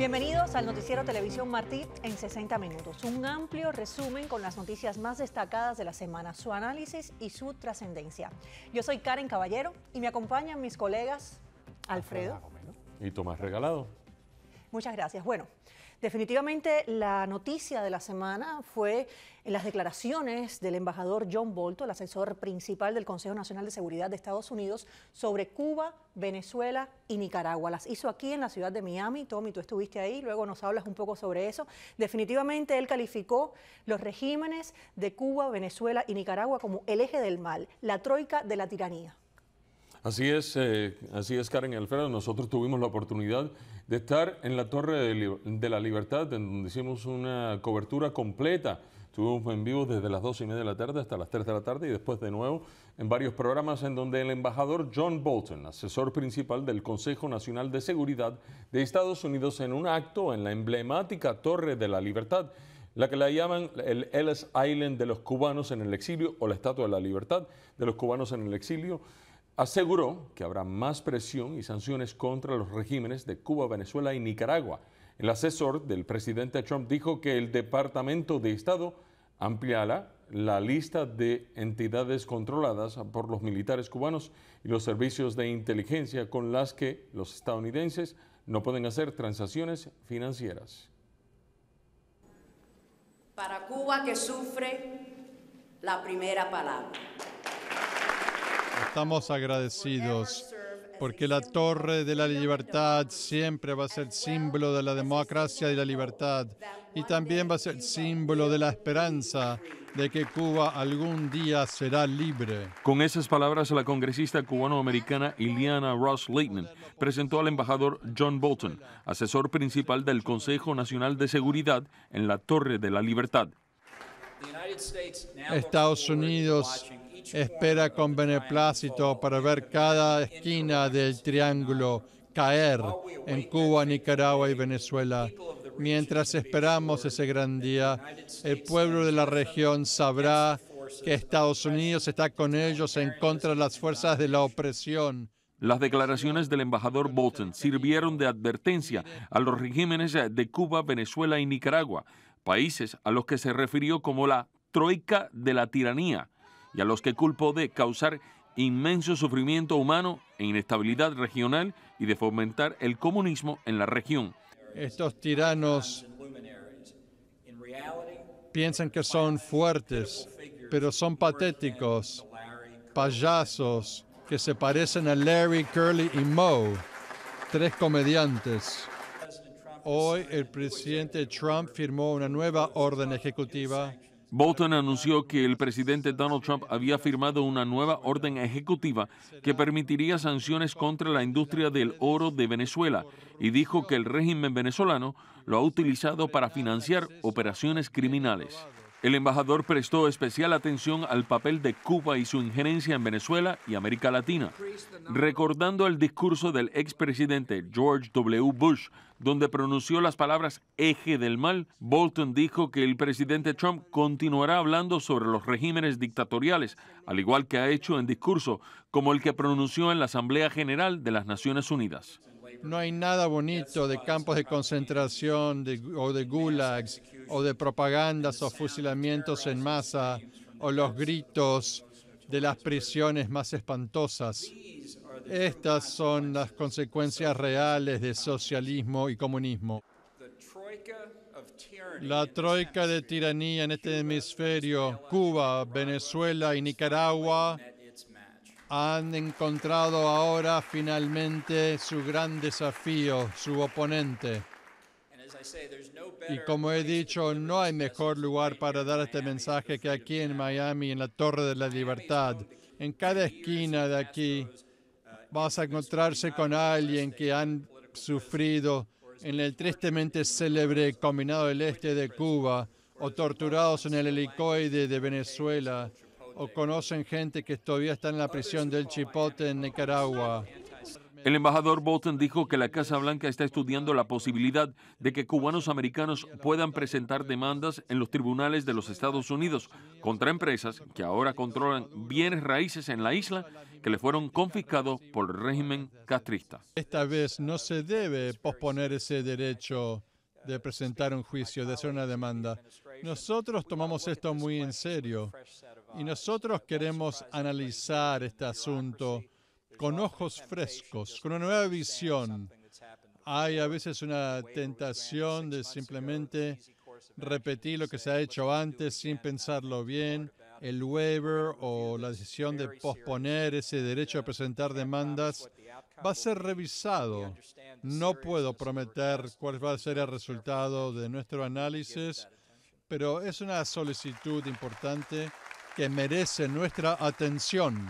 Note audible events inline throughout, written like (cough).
Bienvenidos al noticiero Televisión Martí en 60 minutos. Un amplio resumen con las noticias más destacadas de la semana, su análisis y su trascendencia. Yo soy Karen Caballero y me acompañan mis colegas Alfredo y Tomás Regalado. Muchas gracias. Bueno, Definitivamente la noticia de la semana fue en las declaraciones del embajador John Bolton, el asesor principal del Consejo Nacional de Seguridad de Estados Unidos, sobre Cuba, Venezuela y Nicaragua. Las hizo aquí en la ciudad de Miami. Tommy, tú estuviste ahí, luego nos hablas un poco sobre eso. Definitivamente él calificó los regímenes de Cuba, Venezuela y Nicaragua como el eje del mal, la troika de la tiranía. Así es, eh, así es Karen Alfredo. Nosotros tuvimos la oportunidad de estar en la Torre de, la Libertad, en donde hicimos una cobertura completa. Estuvimos en vivo desde las 12 y media de la tarde hasta las 3 de la tarde y después de nuevo en varios programas en donde el embajador John Bolton, asesor principal del Consejo Nacional de Seguridad de Estados Unidos, en un acto en la emblemática Torre de la Libertad, la que la llaman el Ellis Island de los cubanos en el exilio o la Estatua de la Libertad de los cubanos en el exilio, aseguró que habrá más presión y sanciones contra los regímenes de Cuba, Venezuela y Nicaragua. El asesor del presidente Trump dijo que el Departamento de Estado ampliará la lista de entidades controladas por los militares cubanos y los servicios de inteligencia con las que los estadounidenses no pueden hacer transacciones financieras. Para Cuba que sufre la primera palabra. Estamos agradecidos porque la torre de la libertad siempre va a ser símbolo de la democracia y la libertad y también va a ser símbolo de la esperanza de que Cuba algún día será libre. Con esas palabras, la congresista cubanoamericana Ileana Ross Leighton presentó al embajador John Bolton, asesor principal del Consejo Nacional de Seguridad en la Torre de la Libertad. Estados Unidos espera con beneplácito para ver cada esquina del triángulo caer en Cuba, Nicaragua y Venezuela. Mientras esperamos ese gran día, el pueblo de la región sabrá que Estados Unidos está con ellos en contra de las fuerzas de la opresión. Las declaraciones del embajador Bolton sirvieron de advertencia a los regímenes de Cuba, Venezuela y Nicaragua, países a los que se refirió como la troika de la tiranía y a los que culpó de causar inmenso sufrimiento humano e inestabilidad regional y de fomentar el comunismo en la región. Estos tiranos piensan que son fuertes, pero son patéticos, payasos que se parecen a Larry, Curly y Moe, tres comediantes. Hoy el presidente Trump firmó una nueva orden ejecutiva Bolton anunció que el presidente Donald Trump había firmado una nueva orden ejecutiva que permitiría sanciones contra la industria del oro de Venezuela y dijo que el régimen venezolano lo ha utilizado para financiar operaciones criminales. El embajador prestó especial atención al papel de Cuba y su injerencia en Venezuela y América Latina, recordando el discurso del expresidente George W. Bush, donde pronunció las palabras eje del mal, Bolton dijo que el presidente Trump continuará hablando sobre los regímenes dictatoriales, al igual que ha hecho en discurso como el que pronunció en la Asamblea General de las Naciones Unidas. No hay nada bonito de campos de concentración o de gulags o de propagandas o fusilamientos en masa o los gritos de las prisiones más espantosas. Estas son las consecuencias reales de socialismo y comunismo. La troika de tiranía en este hemisferio, Cuba, Venezuela y Nicaragua, han encontrado ahora finalmente su gran desafío, su oponente. Y como he dicho, no hay mejor lugar para dar este mensaje que aquí en Miami, en la Torre de la Libertad. En cada esquina de aquí vas a encontrarse con alguien que han sufrido en el tristemente célebre Combinado del Este de Cuba o torturados en el helicoide de Venezuela o conocen gente que todavía está en la prisión del Chipote en Nicaragua. El embajador Bolton dijo que la Casa Blanca está estudiando la posibilidad de que cubanos americanos puedan presentar demandas en los tribunales de los Estados Unidos contra empresas que ahora controlan bienes raíces en la isla que le fueron confiscados por el régimen castrista. Esta vez no se debe posponer ese derecho de presentar un juicio, de hacer una demanda. Nosotros tomamos esto muy en serio. Y nosotros queremos analizar este asunto con ojos frescos, con una nueva visión. Hay a veces una tentación de simplemente repetir lo que se ha hecho antes sin pensarlo bien, el waiver o la decisión de posponer ese derecho a presentar demandas va a ser revisado. No puedo prometer cuál va a ser el resultado de nuestro análisis, pero es una solicitud importante merece nuestra atención.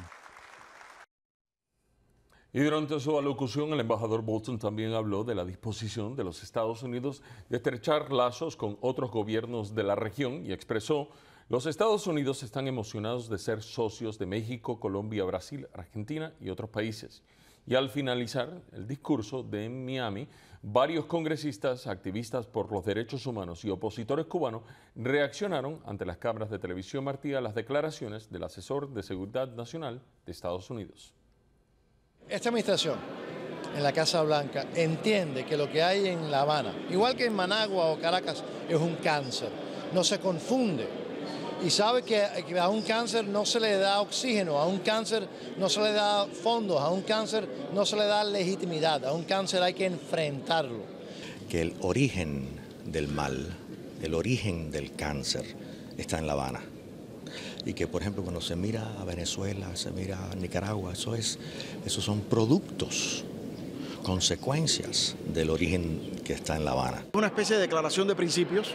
Y durante su alocución, el embajador Bolton también habló de la disposición de los Estados Unidos de estrechar lazos con otros gobiernos de la región y expresó, los Estados Unidos están emocionados de ser socios de México, Colombia, Brasil, Argentina y otros países. Y al finalizar el discurso de Miami, varios congresistas, activistas por los derechos humanos y opositores cubanos reaccionaron ante las cámaras de televisión martí a las declaraciones del asesor de Seguridad Nacional de Estados Unidos. Esta administración en la Casa Blanca entiende que lo que hay en La Habana, igual que en Managua o Caracas, es un cáncer. No se confunde y sabe que, a un cáncer no se le da oxígeno, a un cáncer no se le da fondos, a un cáncer no se le da legitimidad, a un cáncer hay que enfrentarlo. Que el origen del mal, el origen del cáncer está en La Habana. Y que, por ejemplo, cuando se mira a Venezuela, se mira a Nicaragua, eso es, esos son productos consecuencias del origen que está en La Habana. Una especie de declaración de principios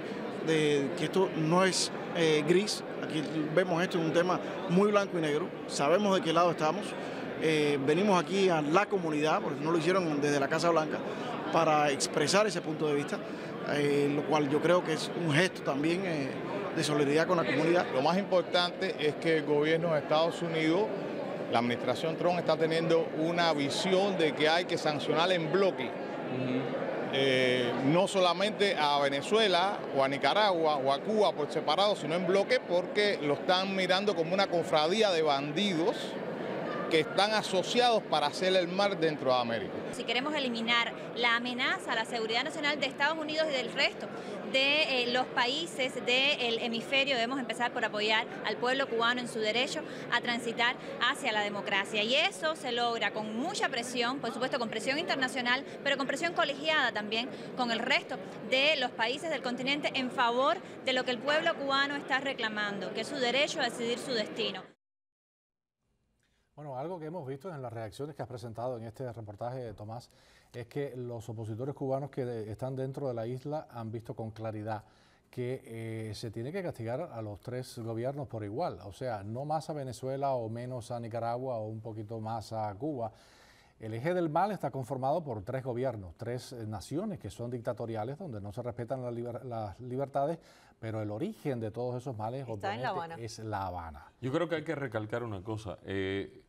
de que esto no es eh, gris, aquí vemos esto en un tema muy blanco y negro, sabemos de qué lado estamos, eh, venimos aquí a la comunidad, porque no lo hicieron desde la Casa Blanca, para expresar ese punto de vista, eh, lo cual yo creo que es un gesto también de solidaridad con la comunidad. Lo más importante es que el gobierno de Estados Unidos la administración Trump está teniendo una visión de que hay que sancionar en bloque. Eh, no solamente a Venezuela o a Nicaragua o a Cuba por separado, sino en bloque porque lo están mirando como una confradía de bandidos que están asociados para hacer el mar dentro de América. Si queremos eliminar la amenaza a la seguridad nacional de Estados Unidos y del resto de eh, los países del hemisferio, debemos empezar por apoyar al pueblo cubano en su derecho a transitar hacia la democracia. Y eso se logra con mucha presión, por supuesto con presión internacional, pero con presión colegiada también con el resto de los países del continente en favor de lo que el pueblo cubano está reclamando, que es su derecho a decidir su destino. Bueno, algo que hemos visto en las reacciones que has presentado en este reportaje, Tomás, es que los opositores cubanos que están dentro de la isla han visto con claridad que eh, se tiene que castigar a los tres gobiernos por igual, o sea, no más a Venezuela o menos a Nicaragua o un poquito más a Cuba. El eje del mal está conformado por tres gobiernos, tres eh, naciones que son dictatoriales, donde no se respetan las libertades, pero el origen de todos esos males es La Habana. Yo creo que hay que recalcar una cosa. Eh,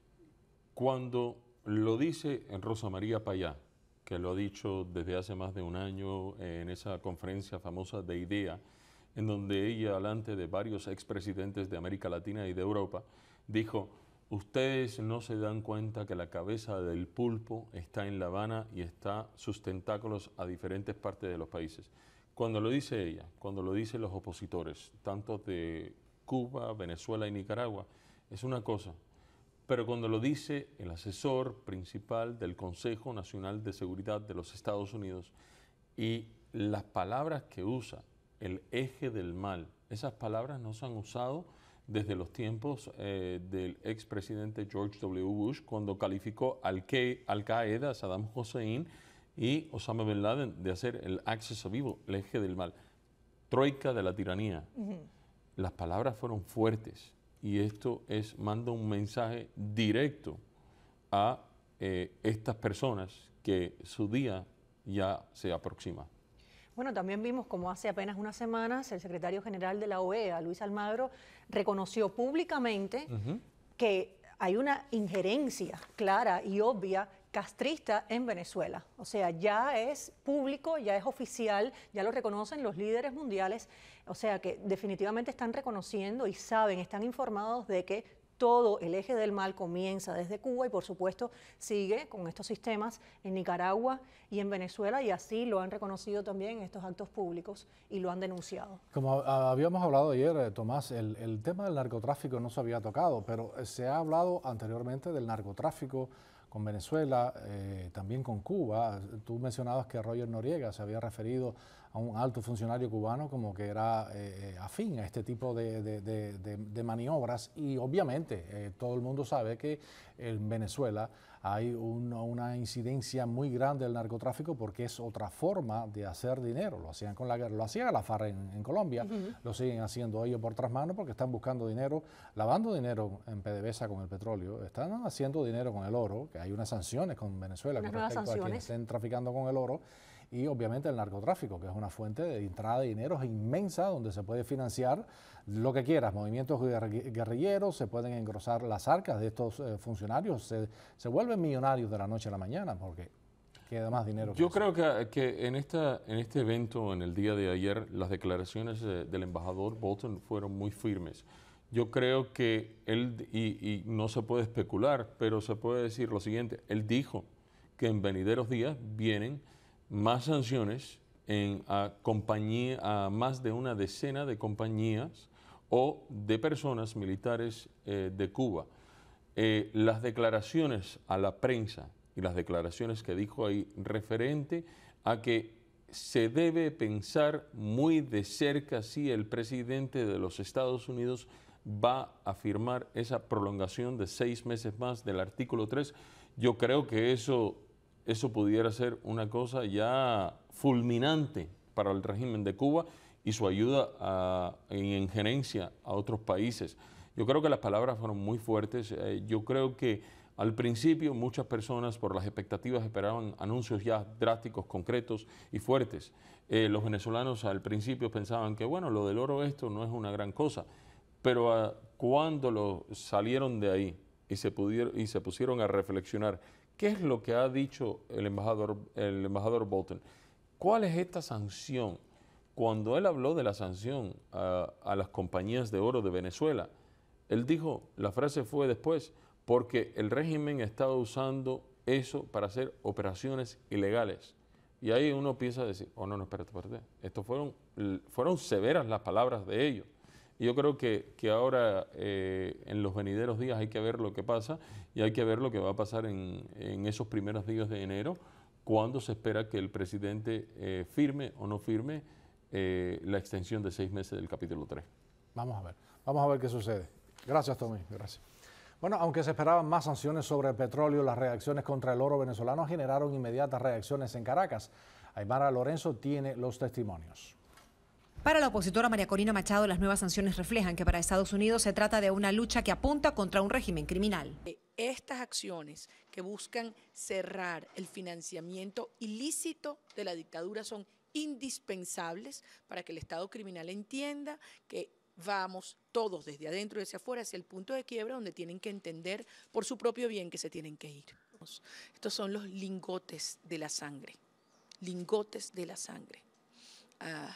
cuando lo dice Rosa María Payá, que lo ha dicho desde hace más de un año en esa conferencia famosa de IDEA, en donde ella, delante de varios expresidentes de América Latina y de Europa, dijo, ustedes no se dan cuenta que la cabeza del pulpo está en La Habana y está sus tentáculos a diferentes partes de los países. Cuando lo dice ella, cuando lo dicen los opositores, tanto de Cuba, Venezuela y Nicaragua, es una cosa, pero cuando lo dice el asesor principal del Consejo Nacional de Seguridad de los Estados Unidos y las palabras que usa, el eje del mal, esas palabras no se han usado desde los tiempos eh, del expresidente George W. Bush, cuando calificó al, al Qaeda, Saddam Hussein y Osama Bin Laden de hacer el Access vivo, el eje del mal, troika de la tiranía. Las palabras fueron fuertes y esto es, manda un mensaje directo a eh, estas personas que su día ya se aproxima. Bueno, también vimos como hace apenas unas semanas el secretario general de la OEA, Luis Almagro, reconoció públicamente que hay una injerencia clara y obvia castrista en Venezuela. O sea, ya es público, ya es oficial, ya lo reconocen los líderes mundiales. O sea, que definitivamente están reconociendo y saben, están informados de que todo el eje del mal comienza desde Cuba y por supuesto sigue con estos sistemas en Nicaragua y en Venezuela y así lo han reconocido también estos actos públicos y lo han denunciado. Como habíamos hablado ayer, eh, Tomás, el, el tema del narcotráfico no se había tocado, pero se ha hablado anteriormente del narcotráfico con Venezuela, eh, también con Cuba. Tú mencionabas que Roger Noriega se había referido a un alto funcionario cubano como que era eh, eh, afín a este tipo de, de, maniobras y obviamente eh, todo el mundo sabe que en Venezuela hay una incidencia muy grande del narcotráfico porque es otra forma de hacer dinero. Lo hacían con la lo hacían la FARC en, Colombia, lo siguen haciendo ellos por tras manos porque están buscando dinero, lavando dinero en PDVSA con el petróleo, están haciendo dinero con el oro, que hay unas sanciones con Venezuela con respecto a estén traficando con el oro y obviamente el narcotráfico, que es una fuente de entrada de dinero inmensa donde se puede financiar lo que quieras, movimientos guerrilleros, se pueden engrosar las arcas de estos eh, funcionarios, se, vuelven millonarios de la noche a la mañana porque queda más dinero. Yo creo que, que, en, esta, en este evento, en el día de ayer, las declaraciones eh, del embajador Bolton fueron muy firmes. Yo creo que él, y, y no se puede especular, pero se puede decir lo siguiente, él dijo que en venideros días vienen más sanciones en, a, compañía, a más de una decena de compañías o de personas militares eh, de Cuba. Eh, las declaraciones a la prensa y las declaraciones que dijo ahí referente a que se debe pensar muy de cerca si el presidente de los Estados Unidos va a firmar esa prolongación de seis meses más del artículo 3. Yo creo que eso eso pudiera ser una cosa ya fulminante para el régimen de Cuba y su ayuda en injerencia a otros países. Yo creo que las palabras fueron muy fuertes. Eh, yo creo que al principio muchas personas por las expectativas esperaban anuncios ya drásticos, concretos y fuertes. Eh, los venezolanos al principio pensaban que, bueno, lo del oro esto no es una gran cosa, pero ah, cuando lo salieron de ahí y se, y se pusieron a reflexionar ¿Qué es lo que ha dicho el embajador, el embajador Bolton? ¿Cuál es esta sanción? Cuando él habló de la sanción a, las compañías de oro de Venezuela, él dijo, la frase fue después, porque el régimen estaba usando eso para hacer operaciones ilegales. Y ahí uno piensa decir, oh no, no, espérate, espérate. Esto fueron, fueron severas las palabras de ellos. Yo creo que, ahora eh, en los venideros días hay que ver lo que pasa y hay que ver lo que va a pasar en, esos primeros días de enero, cuando se espera que el presidente eh, firme o no firme eh, la extensión de seis meses del capítulo 3. Vamos a ver, vamos a ver qué sucede. Gracias, Tommy, gracias. Bueno, aunque se esperaban más sanciones sobre el petróleo, las reacciones contra el oro venezolano generaron inmediatas reacciones en Caracas. Aymara Lorenzo tiene los testimonios. Para la opositora María Corina Machado, las nuevas sanciones reflejan que para Estados Unidos se trata de una lucha que apunta contra un régimen criminal. Estas acciones que buscan cerrar el financiamiento ilícito de la dictadura son indispensables para que el Estado criminal entienda que vamos todos desde adentro y hacia afuera hacia el punto de quiebra donde tienen que entender por su propio bien que se tienen que ir. Estos son los lingotes de la sangre, lingotes de la sangre. Ah,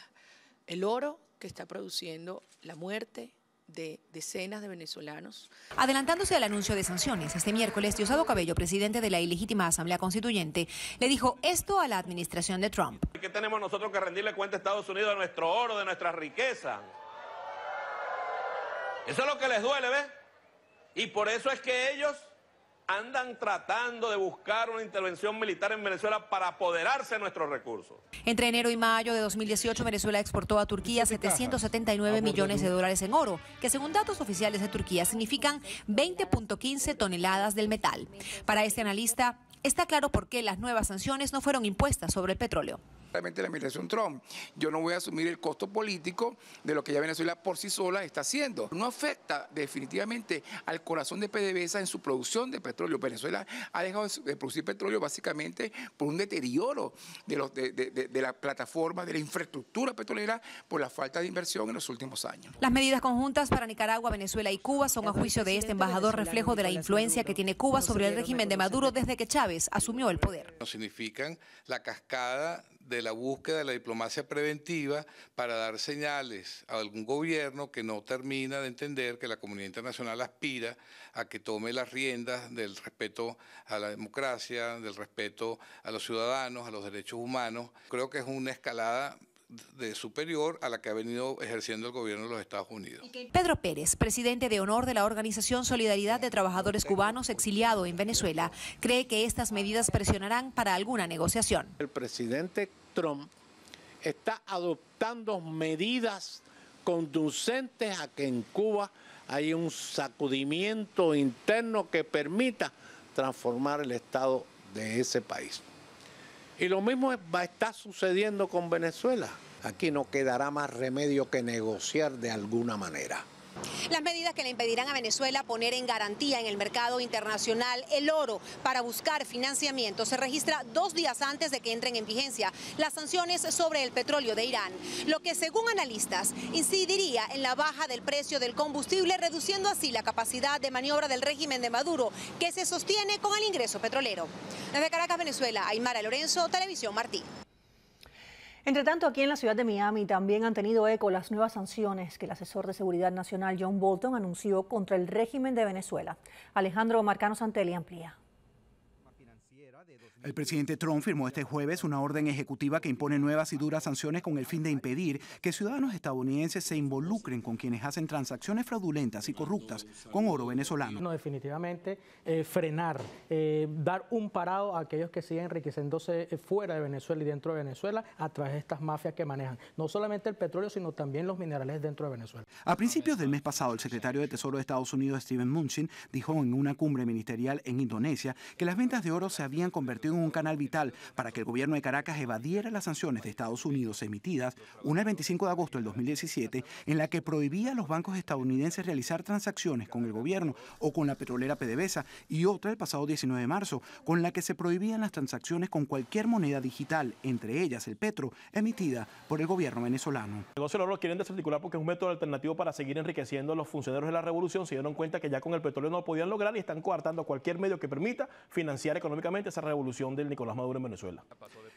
el oro que está produciendo la muerte de decenas de venezolanos. Adelantándose al anuncio de sanciones, este miércoles Diosado Cabello, presidente de la ilegítima Asamblea Constituyente, le dijo esto a la administración de Trump. ¿Qué tenemos nosotros que rendirle cuenta a Estados Unidos de nuestro oro, de nuestra riqueza? Eso es lo que les duele, ¿ves? Y por eso es que ellos andan tratando de buscar una intervención militar en Venezuela para apoderarse de nuestros recursos. Entre enero y mayo de 2018, Venezuela exportó a Turquía 779 millones de dólares en oro, que según datos oficiales de Turquía significan 20.15 toneladas del metal. Para este analista, está claro por qué las nuevas sanciones no fueron impuestas sobre el petróleo. Realmente la administración Trump. Yo no voy a asumir el costo político de lo que ya Venezuela por sí sola está haciendo. No afecta definitivamente al corazón de PDVSA en su producción de petróleo. Venezuela ha dejado de producir petróleo básicamente por un deterioro de, los, de, la plataforma, de la infraestructura petrolera por la falta de inversión en los últimos años. Las medidas conjuntas para Nicaragua, Venezuela y Cuba son a juicio de este embajador reflejo de la influencia que tiene Cuba sobre el régimen de Maduro desde que Chávez asumió el poder. No Significan la cascada de la búsqueda de la diplomacia preventiva para dar señales a algún gobierno que no termina de entender que la comunidad internacional aspira a que tome las riendas del respeto a la democracia, del respeto a los ciudadanos, a los derechos humanos. Creo que es una escalada de superior a la que ha venido ejerciendo el gobierno de los Estados Unidos. Pedro Pérez, presidente de honor de la organización Solidaridad de Trabajadores Cubanos exiliado en Venezuela, cree que estas medidas presionarán para alguna negociación. El presidente Trump está adoptando medidas conducentes a que en Cuba haya un sacudimiento interno que permita transformar el Estado de ese país. Y lo mismo va sucediendo con Venezuela. Aquí no quedará más remedio que negociar de alguna manera. Las medidas que le impedirán a Venezuela poner en garantía en el mercado internacional el oro para buscar financiamiento se registra dos días antes de que entren en vigencia las sanciones sobre el petróleo de Irán, lo que según analistas incidiría en la baja del precio del combustible, reduciendo así la capacidad de maniobra del régimen de Maduro que se sostiene con el ingreso petrolero. Desde Caracas, Venezuela, Aymara Lorenzo, Televisión Martí. Entre tanto, aquí en la ciudad de Miami también han tenido eco las nuevas sanciones que el asesor de Seguridad Nacional John Bolton anunció contra el régimen de Venezuela. Alejandro Marcano Santelli amplía. El presidente Trump firmó este jueves una orden ejecutiva que impone nuevas y duras sanciones con el fin de impedir que ciudadanos estadounidenses se involucren con quienes hacen transacciones fraudulentas y corruptas con oro venezolano. No, definitivamente eh, frenar, eh, dar un parado a aquellos que siguen enriqueciéndose eh, fuera de Venezuela y dentro de Venezuela a través de estas mafias que manejan no solamente el petróleo, sino también los minerales dentro de Venezuela. A principios del mes pasado, el secretario de Tesoro de Estados Unidos, Steven Munchin dijo en una cumbre ministerial en Indonesia que las ventas de oro se habían convertido un canal vital para que el gobierno de Caracas evadiera las sanciones de Estados Unidos emitidas una el 25 de agosto del 2017 en la que prohibía a los bancos estadounidenses realizar transacciones con el gobierno o con la petrolera PDVSA y otra el pasado 19 de marzo con la que se prohibían las transacciones con cualquier moneda digital, entre ellas el petro, emitida por el gobierno venezolano. El negocio lo quieren desarticular porque es un método alternativo para seguir enriqueciendo a los funcionarios de la revolución. Se dieron cuenta que ya con el petróleo no lo podían lograr y están coartando cualquier medio que permita financiar económicamente esa revolución del Nicolás Maduro en Venezuela.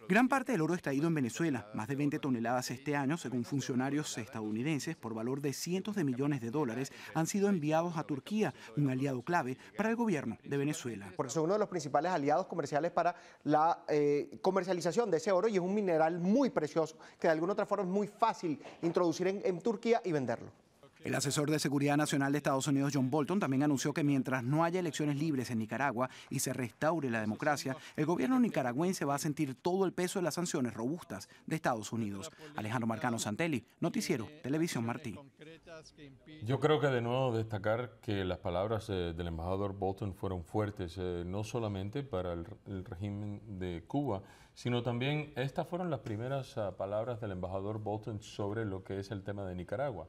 Gran parte del oro extraído en Venezuela, más de 20 toneladas este año, según funcionarios estadounidenses, por valor de cientos de millones de dólares, han sido enviados a Turquía, un aliado clave para el gobierno de Venezuela. Por eso es uno de los principales aliados comerciales para la eh, comercialización de ese oro y es un mineral muy precioso que de alguna otra forma es muy fácil introducir en Turquía y venderlo. El asesor de Seguridad Nacional de Estados Unidos, John Bolton, también anunció que mientras no haya elecciones libres en Nicaragua y se restaure la democracia, el gobierno nicaragüense va a sentir todo el peso de las sanciones robustas de Estados Unidos. Alejandro Marcano Santelli, Noticiero, Televisión Martín. Yo creo que de nuevo destacar que las palabras eh, del embajador Bolton fueron fuertes, eh, no solamente para el, régimen de Cuba, sino también estas fueron las primeras ah, palabras del embajador Bolton sobre lo que es el tema de Nicaragua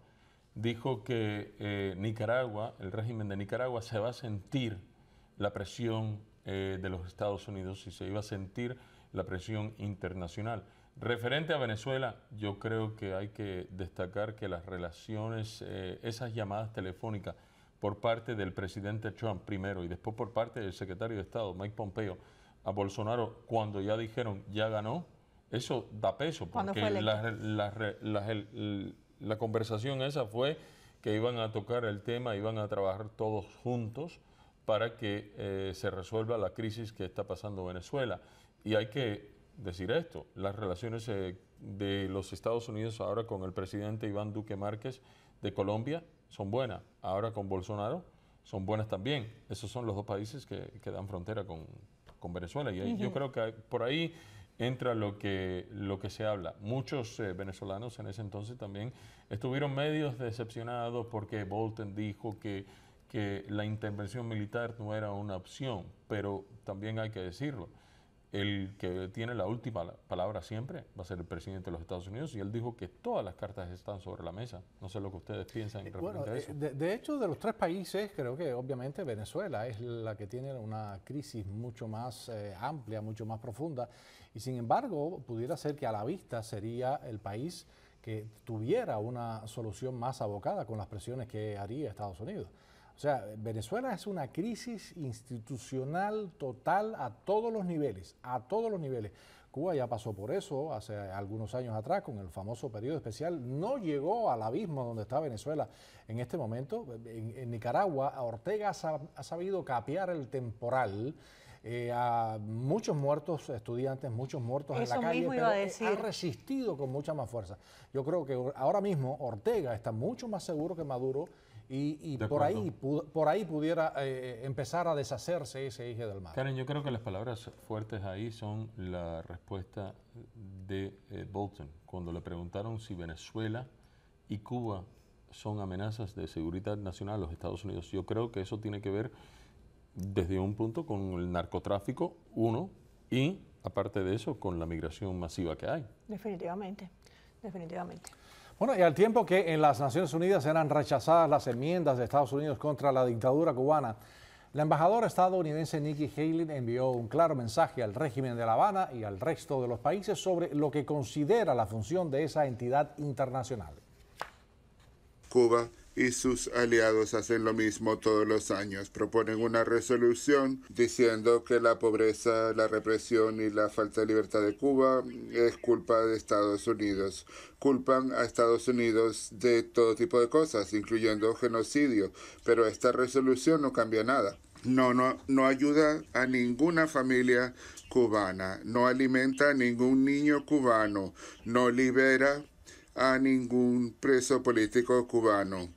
dijo que eh, Nicaragua, el régimen de Nicaragua, se va a sentir la presión eh, de los Estados Unidos y se iba a sentir la presión internacional. Referente a Venezuela, yo creo que hay que destacar que las relaciones, eh, esas llamadas telefónicas por parte del presidente Trump primero y después por parte del secretario de Estado, Mike Pompeo, a Bolsonaro, cuando ya dijeron ya ganó, eso da peso, porque las, la conversación esa fue que iban a tocar el tema, iban a trabajar todos juntos para que eh, se resuelva la crisis que está pasando Venezuela. Y hay que decir esto, las relaciones eh, de los Estados Unidos ahora con el presidente Iván Duque Márquez de Colombia son buenas, ahora con Bolsonaro son buenas también. Esos son los dos países que, dan frontera con, Venezuela. Y yo creo que por ahí entra lo que, lo que se habla. Muchos eh, venezolanos en ese entonces también estuvieron medios decepcionados porque Bolton dijo que la intervención militar no era una opción, pero también hay que decirlo el que tiene la última palabra siempre va a ser el presidente de los Estados Unidos y él dijo que todas las cartas están sobre la mesa. No sé lo que ustedes piensan eh, en bueno, a eh, eso. De, hecho, de los tres países, creo que obviamente Venezuela es la que tiene una crisis mucho más eh, amplia, mucho más profunda y sin embargo pudiera ser que a la vista sería el país que tuviera una solución más abocada con las presiones que haría Estados Unidos. O sea, Venezuela es una crisis institucional total a todos los niveles, a todos los niveles. Cuba ya pasó por eso hace algunos años atrás con el famoso periodo especial. No llegó al abismo donde está Venezuela en este momento. En, Nicaragua, Ortega ha sabido capear el temporal. Eh, a muchos muertos estudiantes, muchos muertos en la calle, pero eh, ha resistido con mucha más fuerza. Yo creo que ahora mismo Ortega está mucho más seguro que Maduro y, por, ahí, por ahí pudiera eh, eh, empezar a deshacerse ese eje del mar. Karen, yo creo que las palabras fuertes ahí son la respuesta de eh, Bolton cuando le preguntaron si Venezuela y Cuba son amenazas de seguridad nacional a los Estados Unidos. Yo creo que eso tiene que ver desde un punto con el narcotráfico, uno, y aparte de eso, con la migración masiva que hay. Definitivamente, definitivamente. Bueno, y al tiempo que en las Naciones Unidas eran rechazadas las enmiendas de Estados Unidos contra la dictadura cubana, la embajadora estadounidense Nikki Haley envió un claro mensaje al régimen de La Habana y al resto de los países sobre lo que considera la función de esa entidad internacional. Cuba y sus aliados hacen lo mismo todos los años. Proponen una resolución diciendo que la pobreza, la represión y la falta de libertad de Cuba es culpa de Estados Unidos. Culpan a Estados Unidos de todo tipo de cosas, incluyendo genocidio, pero esta resolución no cambia nada. No, no, no ayuda a ninguna familia cubana, no alimenta a ningún niño cubano, no libera a ningún preso político cubano.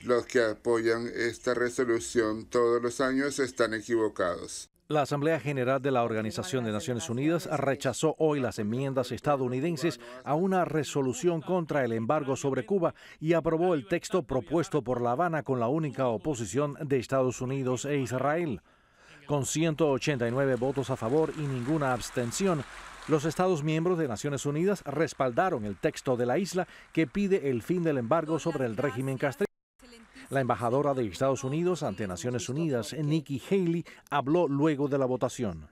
Los que apoyan esta resolución todos los años están equivocados. La Asamblea General de la Organización de Naciones Unidas rechazó hoy las enmiendas estadounidenses a una resolución contra el embargo sobre Cuba y aprobó el texto propuesto por La Habana con la única oposición de Estados Unidos e Israel. Con 189 votos a favor y ninguna abstención, los Estados miembros de Naciones Unidas respaldaron el texto de la isla que pide el fin del embargo sobre el régimen castrista. La embajadora de Estados Unidos ante Naciones Unidas, Nikki Haley, habló luego de la votación.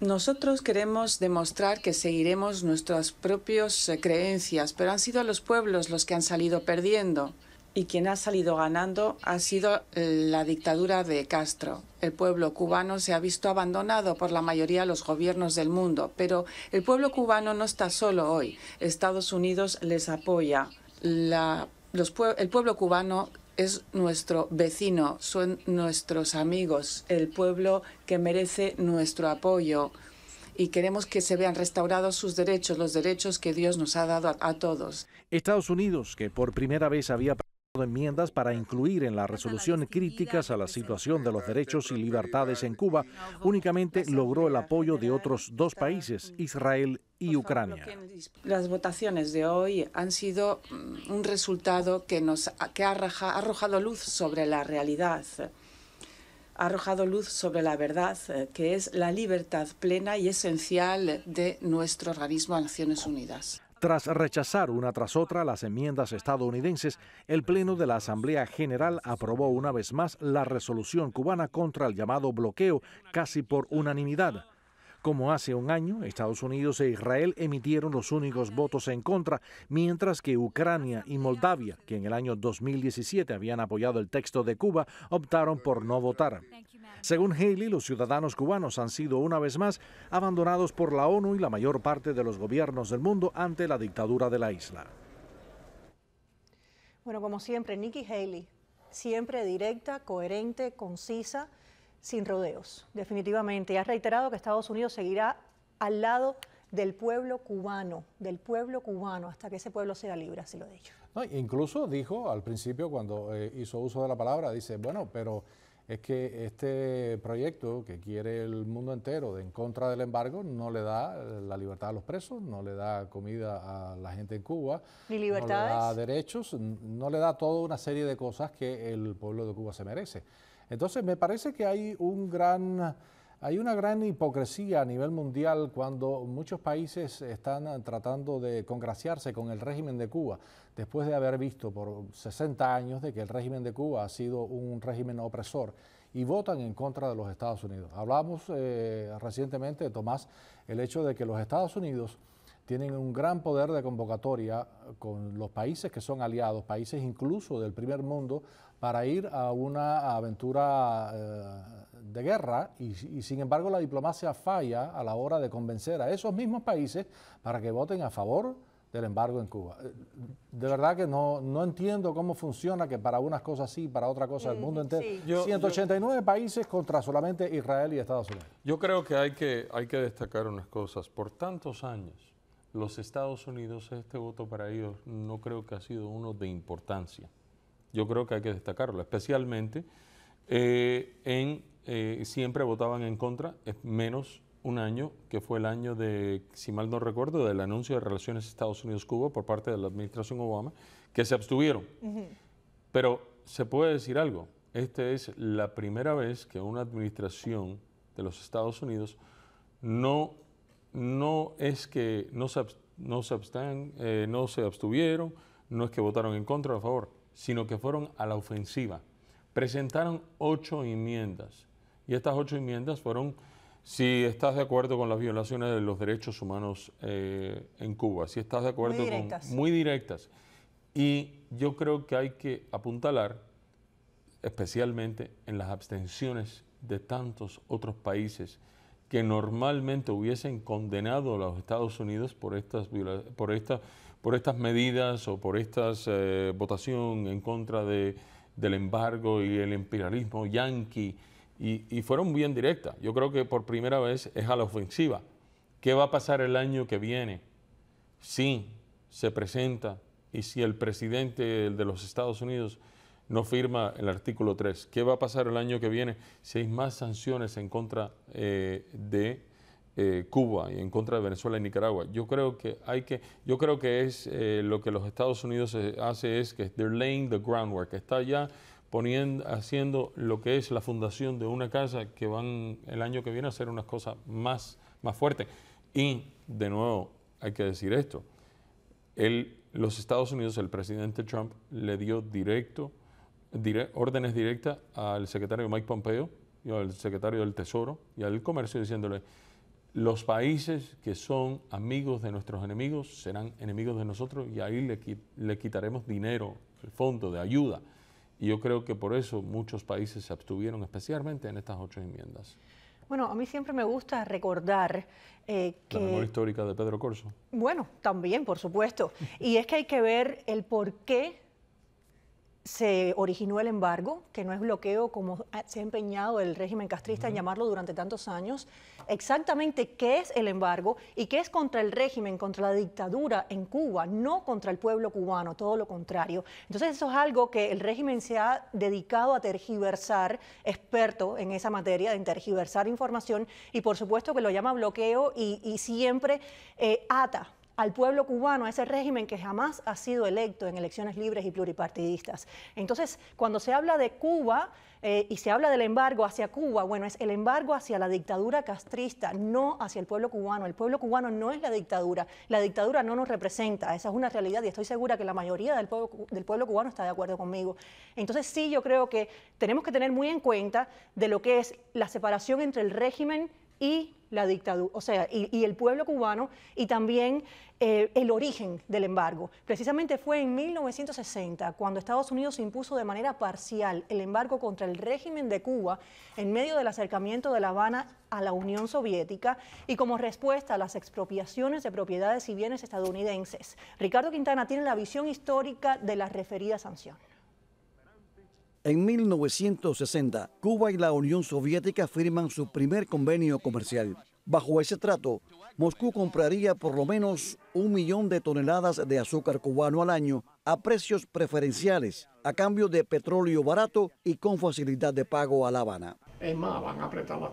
Nosotros queremos demostrar que seguiremos nuestras propias eh, creencias, pero han sido los pueblos los que han salido perdiendo y quien ha salido ganando ha sido la dictadura de Castro. El pueblo cubano se ha visto abandonado por la mayoría de los gobiernos del mundo, pero el pueblo cubano no está solo hoy. Estados Unidos les apoya. el pueblo cubano es nuestro vecino, son nuestros amigos, el pueblo que merece nuestro apoyo y queremos que se vean restaurados sus derechos, los derechos que Dios nos ha dado a, a todos. Estados Unidos, que por primera vez había de enmiendas para incluir en la resolución críticas a la situación de los derechos y libertades en Cuba, únicamente logró el apoyo de otros dos países, Israel y Ucrania. Las votaciones de hoy han sido mm, un resultado que, nos, ha arrojado luz sobre la realidad, ha arrojado luz sobre la verdad, que es la libertad plena y esencial de nuestro organismo Naciones Unidas. Tras rechazar una tras otra las enmiendas estadounidenses, el Pleno de la Asamblea General aprobó una vez más la resolución cubana contra el llamado bloqueo casi por unanimidad. Como hace un año, Estados Unidos e Israel emitieron los únicos votos en contra, mientras que Ucrania y Moldavia, que en el año 2017 habían apoyado el texto de Cuba, optaron por no votar. Según Haley, los ciudadanos cubanos han sido una vez más abandonados por la ONU y la mayor parte de los gobiernos del mundo ante la dictadura de la isla. Bueno, como siempre, Nikki Haley, siempre directa, coherente, concisa sin rodeos, definitivamente. Y ha reiterado que Estados Unidos seguirá al lado del pueblo cubano, del pueblo cubano, hasta que ese pueblo sea libre, así lo he dicho. No, incluso dijo al principio, cuando eh, hizo uso de la palabra, dice, bueno, pero es que este proyecto que quiere el mundo entero de en contra del embargo no le da eh, la libertad a los presos, no le da comida a la gente en Cuba, Ni libertades. no le da derechos, no le da toda una serie de cosas que el pueblo de Cuba se merece. Entonces me parece que hay un gran... Hay una gran hipocresía a nivel mundial cuando muchos países están tratando de congraciarse con el régimen de Cuba, después de haber visto por 60 años de que el régimen de Cuba ha sido un régimen opresor y votan en contra de los Estados Unidos. Hablamos eh, recientemente, Tomás, el hecho de que los Estados Unidos tienen un gran poder de convocatoria con los países que son aliados, países incluso del primer mundo, para ir a una aventura eh, de guerra y, sin embargo la diplomacia falla a la hora de convencer a esos mismos países para que voten a favor del embargo en Cuba. Eh, de verdad que no, no entiendo cómo funciona que para unas cosas sí, para otra cosa el mundo entero. 189 países contra solamente Israel y Estados Unidos. Yo creo que hay, que hay que destacar unas cosas. Por tantos años, los Estados Unidos, este voto para ellos no creo que ha sido uno de importancia. Yo creo que hay que destacarlo, especialmente eh, en eh, siempre votaban en contra, menos un año, que fue el año de, si mal no recuerdo, del anuncio de relaciones Estados Unidos-Cuba por parte de la administración Obama, que se abstuvieron. Pero se puede decir algo, esta es la primera vez que una administración de los Estados Unidos no, no es que no se, eh, no se abstuvieron, no es que votaron en contra o a favor, sino que fueron a la ofensiva. Presentaron ocho enmiendas y estas ocho enmiendas fueron si estás de acuerdo con las violaciones de los derechos humanos eh, en Cuba, si estás de acuerdo muy con muy directas. Y yo creo que hay que apuntalar especialmente en las abstenciones de tantos otros países que normalmente hubiesen condenado a los Estados Unidos por estas por esta por estas medidas o por esta eh, votación en contra de, del embargo y el imperialismo yanqui y, fueron bien directas. Yo creo que por primera vez es a la ofensiva. ¿Qué va a pasar el año que viene si se presenta y si el presidente de los Estados Unidos no firma el artículo 3? ¿Qué va a pasar el año que viene si hay más sanciones en contra eh, de eh, Cuba y en contra de Venezuela y Nicaragua. Yo creo que hay que, yo creo que es eh, lo que los Estados Unidos eh, hace es que they're laying the groundwork, está ya poniendo, haciendo lo que es la fundación de una casa que van el año que viene a hacer unas cosas más, más fuertes. Y de nuevo hay que decir esto. El, los Estados Unidos, el presidente Trump le dio directo, órdenes directas al secretario Mike Pompeo y al secretario del Tesoro y al Comercio diciéndole los países que son amigos de nuestros enemigos serán enemigos de nosotros y ahí le, le, quitaremos dinero, el fondo de ayuda. Y yo creo que por eso muchos países se abstuvieron, especialmente en estas ocho enmiendas. Bueno, a mí siempre me gusta recordar eh, que... La memoria histórica de Pedro Corso. Bueno, también, por supuesto. y es que hay que ver el por qué se originó el embargo, que no es bloqueo como se ha empeñado el régimen castrista en llamarlo durante tantos años. Exactamente qué es el embargo y qué es contra el régimen, contra la dictadura en Cuba, no contra el pueblo cubano, todo lo contrario. Entonces eso es algo que el régimen se ha dedicado a tergiversar, experto en esa materia, en tergiversar información y por supuesto que lo llama bloqueo y, siempre eh, ata al pueblo cubano, a ese régimen que jamás ha sido electo en elecciones libres y pluripartidistas. Entonces, cuando se habla de Cuba eh, y se habla del embargo hacia Cuba, bueno, es el embargo hacia la dictadura castrista, no hacia el pueblo cubano. El pueblo cubano no es la dictadura, la dictadura no nos representa, esa es una realidad y estoy segura que la mayoría del pueblo, del pueblo cubano está de acuerdo conmigo. Entonces, sí, yo creo que tenemos que tener muy en cuenta de lo que es la separación entre el régimen y la dictadura, o sea, y, el pueblo cubano y también eh, el origen del embargo. Precisamente fue en 1960 cuando Estados Unidos impuso de manera parcial el embargo contra el régimen de Cuba en medio del acercamiento de La Habana a la Unión Soviética y como respuesta a las expropiaciones de propiedades y bienes estadounidenses. Ricardo Quintana tiene la visión histórica de la referida sanción. En 1960, Cuba y la Unión Soviética firman su primer convenio comercial. Bajo ese trato, Moscú compraría por lo menos un millón de toneladas de azúcar cubano al año a precios preferenciales, a cambio de petróleo barato y con facilidad de pago a La Habana. Es más, van a apretar las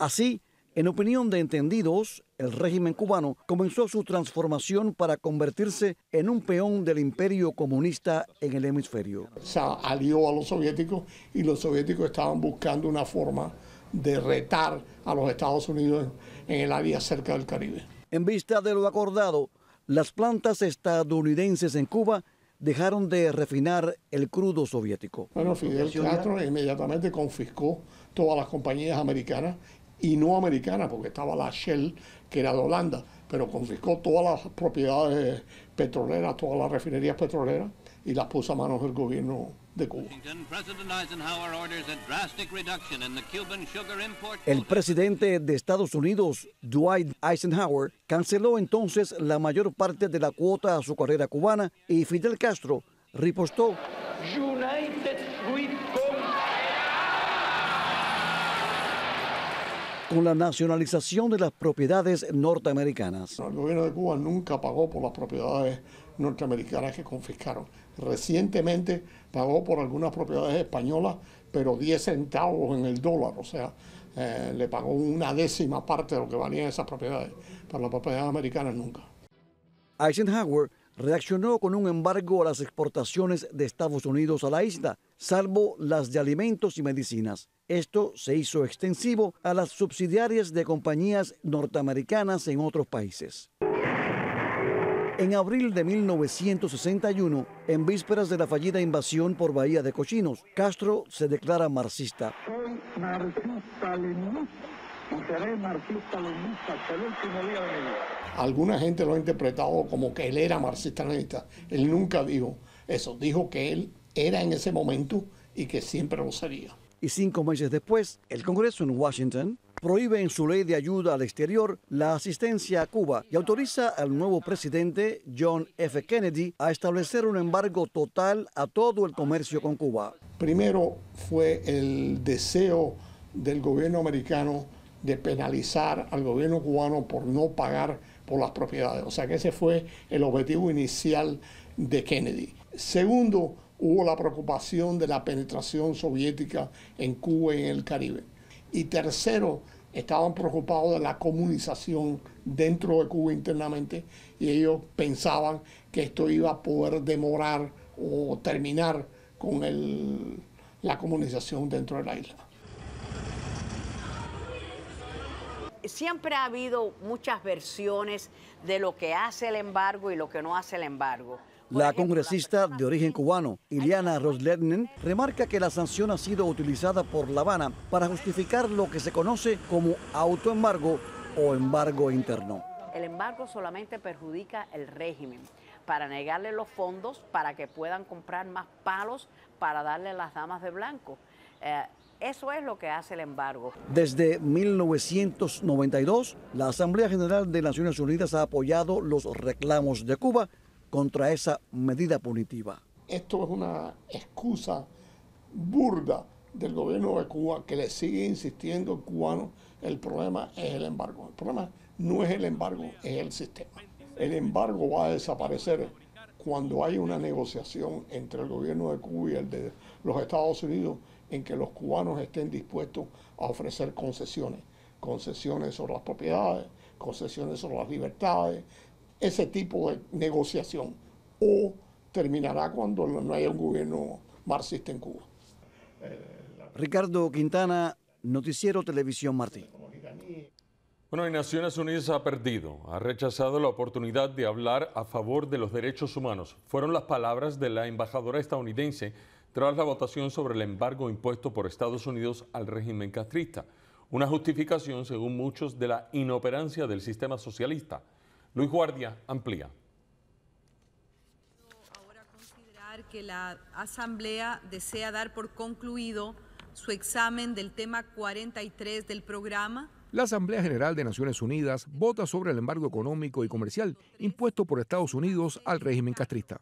Así, en opinión de entendidos, el régimen cubano comenzó su transformación para convertirse en un peón del imperio comunista en el hemisferio. Se alió a los soviéticos y los soviéticos estaban buscando una forma de retar a los Estados Unidos en el área cerca del Caribe. En vista de lo acordado, las plantas estadounidenses en Cuba dejaron de refinar el crudo soviético. Bueno, Fidel Castro inmediatamente confiscó todas las compañías americanas y no americana, porque estaba la Shell, que era de Holanda, pero confiscó todas las propiedades petroleras, todas las refinerías petroleras y las puso a manos del gobierno de Cuba. El presidente de Estados Unidos, Dwight Eisenhower, canceló entonces la mayor parte de la cuota a su carrera cubana y Fidel Castro ripostó con la nacionalización de las propiedades norteamericanas. El gobierno de Cuba nunca pagó por las propiedades norteamericanas que confiscaron. Recientemente pagó por algunas propiedades españolas, pero 10 centavos en el dólar, o sea, eh, le pagó una décima parte de lo que valían esas propiedades. Para las propiedades americanas nunca. Eisenhower reaccionó con un embargo a las exportaciones de Estados Unidos a la isla, salvo las de alimentos y medicinas. Esto se hizo extensivo a las subsidiarias de compañías norteamericanas en otros países. En abril de 1961, en vísperas de la fallida invasión por Bahía de Cochinos, Castro se declara marxista. Soy marxista, y seré marxista, hasta el último día de mi Alguna gente lo ha interpretado como que él era marxista-leninista. Él nunca dijo eso. Dijo que él era en ese momento y que siempre lo sería. Y cinco meses después, el Congreso en Washington prohíbe en su ley de ayuda al exterior la asistencia a Cuba y autoriza al nuevo presidente John F. Kennedy a establecer un embargo total a todo el comercio con Cuba. Primero fue el deseo del gobierno americano de penalizar al gobierno cubano por no pagar las propiedades. O sea que ese fue el objetivo inicial de Kennedy. Segundo, hubo la preocupación de la penetración soviética en Cuba y en el Caribe. Y tercero, estaban preocupados de la comunización dentro de Cuba internamente y ellos pensaban que esto iba a poder demorar o terminar con la comunización dentro de la isla siempre ha habido muchas versiones de lo que hace el embargo y lo que no hace el embargo. La congresista de origen cubano, Ileana Roslernen, remarca que la sanción ha sido utilizada por La Habana para justificar lo que se conoce como autoembargo o embargo interno. El embargo solamente perjudica el régimen para negarle los fondos para que puedan comprar más palos para darle las damas de blanco. Eh, eso es lo que hace el embargo. Desde 1992, la Asamblea General de Naciones Unidas ha apoyado los reclamos de Cuba contra esa medida punitiva. Esto es una excusa burda del gobierno de Cuba que le sigue insistiendo al cubano, el problema es el embargo. El problema no es el embargo, es el sistema. El embargo va a desaparecer cuando hay una negociación entre el gobierno de Cuba y el de los Estados Unidos en que los cubanos estén dispuestos a ofrecer concesiones, concesiones sobre las propiedades, concesiones sobre las libertades, ese tipo de negociación, o terminará cuando no haya un gobierno marxista en Cuba. Ricardo Quintana, Noticiero Televisión Martín. Bueno, y Naciones Unidas ha perdido, ha rechazado la oportunidad de hablar a favor de los derechos humanos. Fueron las palabras de la embajadora estadounidense tras la votación sobre el embargo impuesto por Estados Unidos al régimen castrista, una justificación según muchos de la inoperancia del sistema socialista. Luis Guardia amplía. Ahora considerar que la Asamblea desea dar por concluido su examen del tema 43 del programa la Asamblea General de Naciones Unidas vota sobre el embargo económico y comercial impuesto por Estados Unidos al régimen castrista.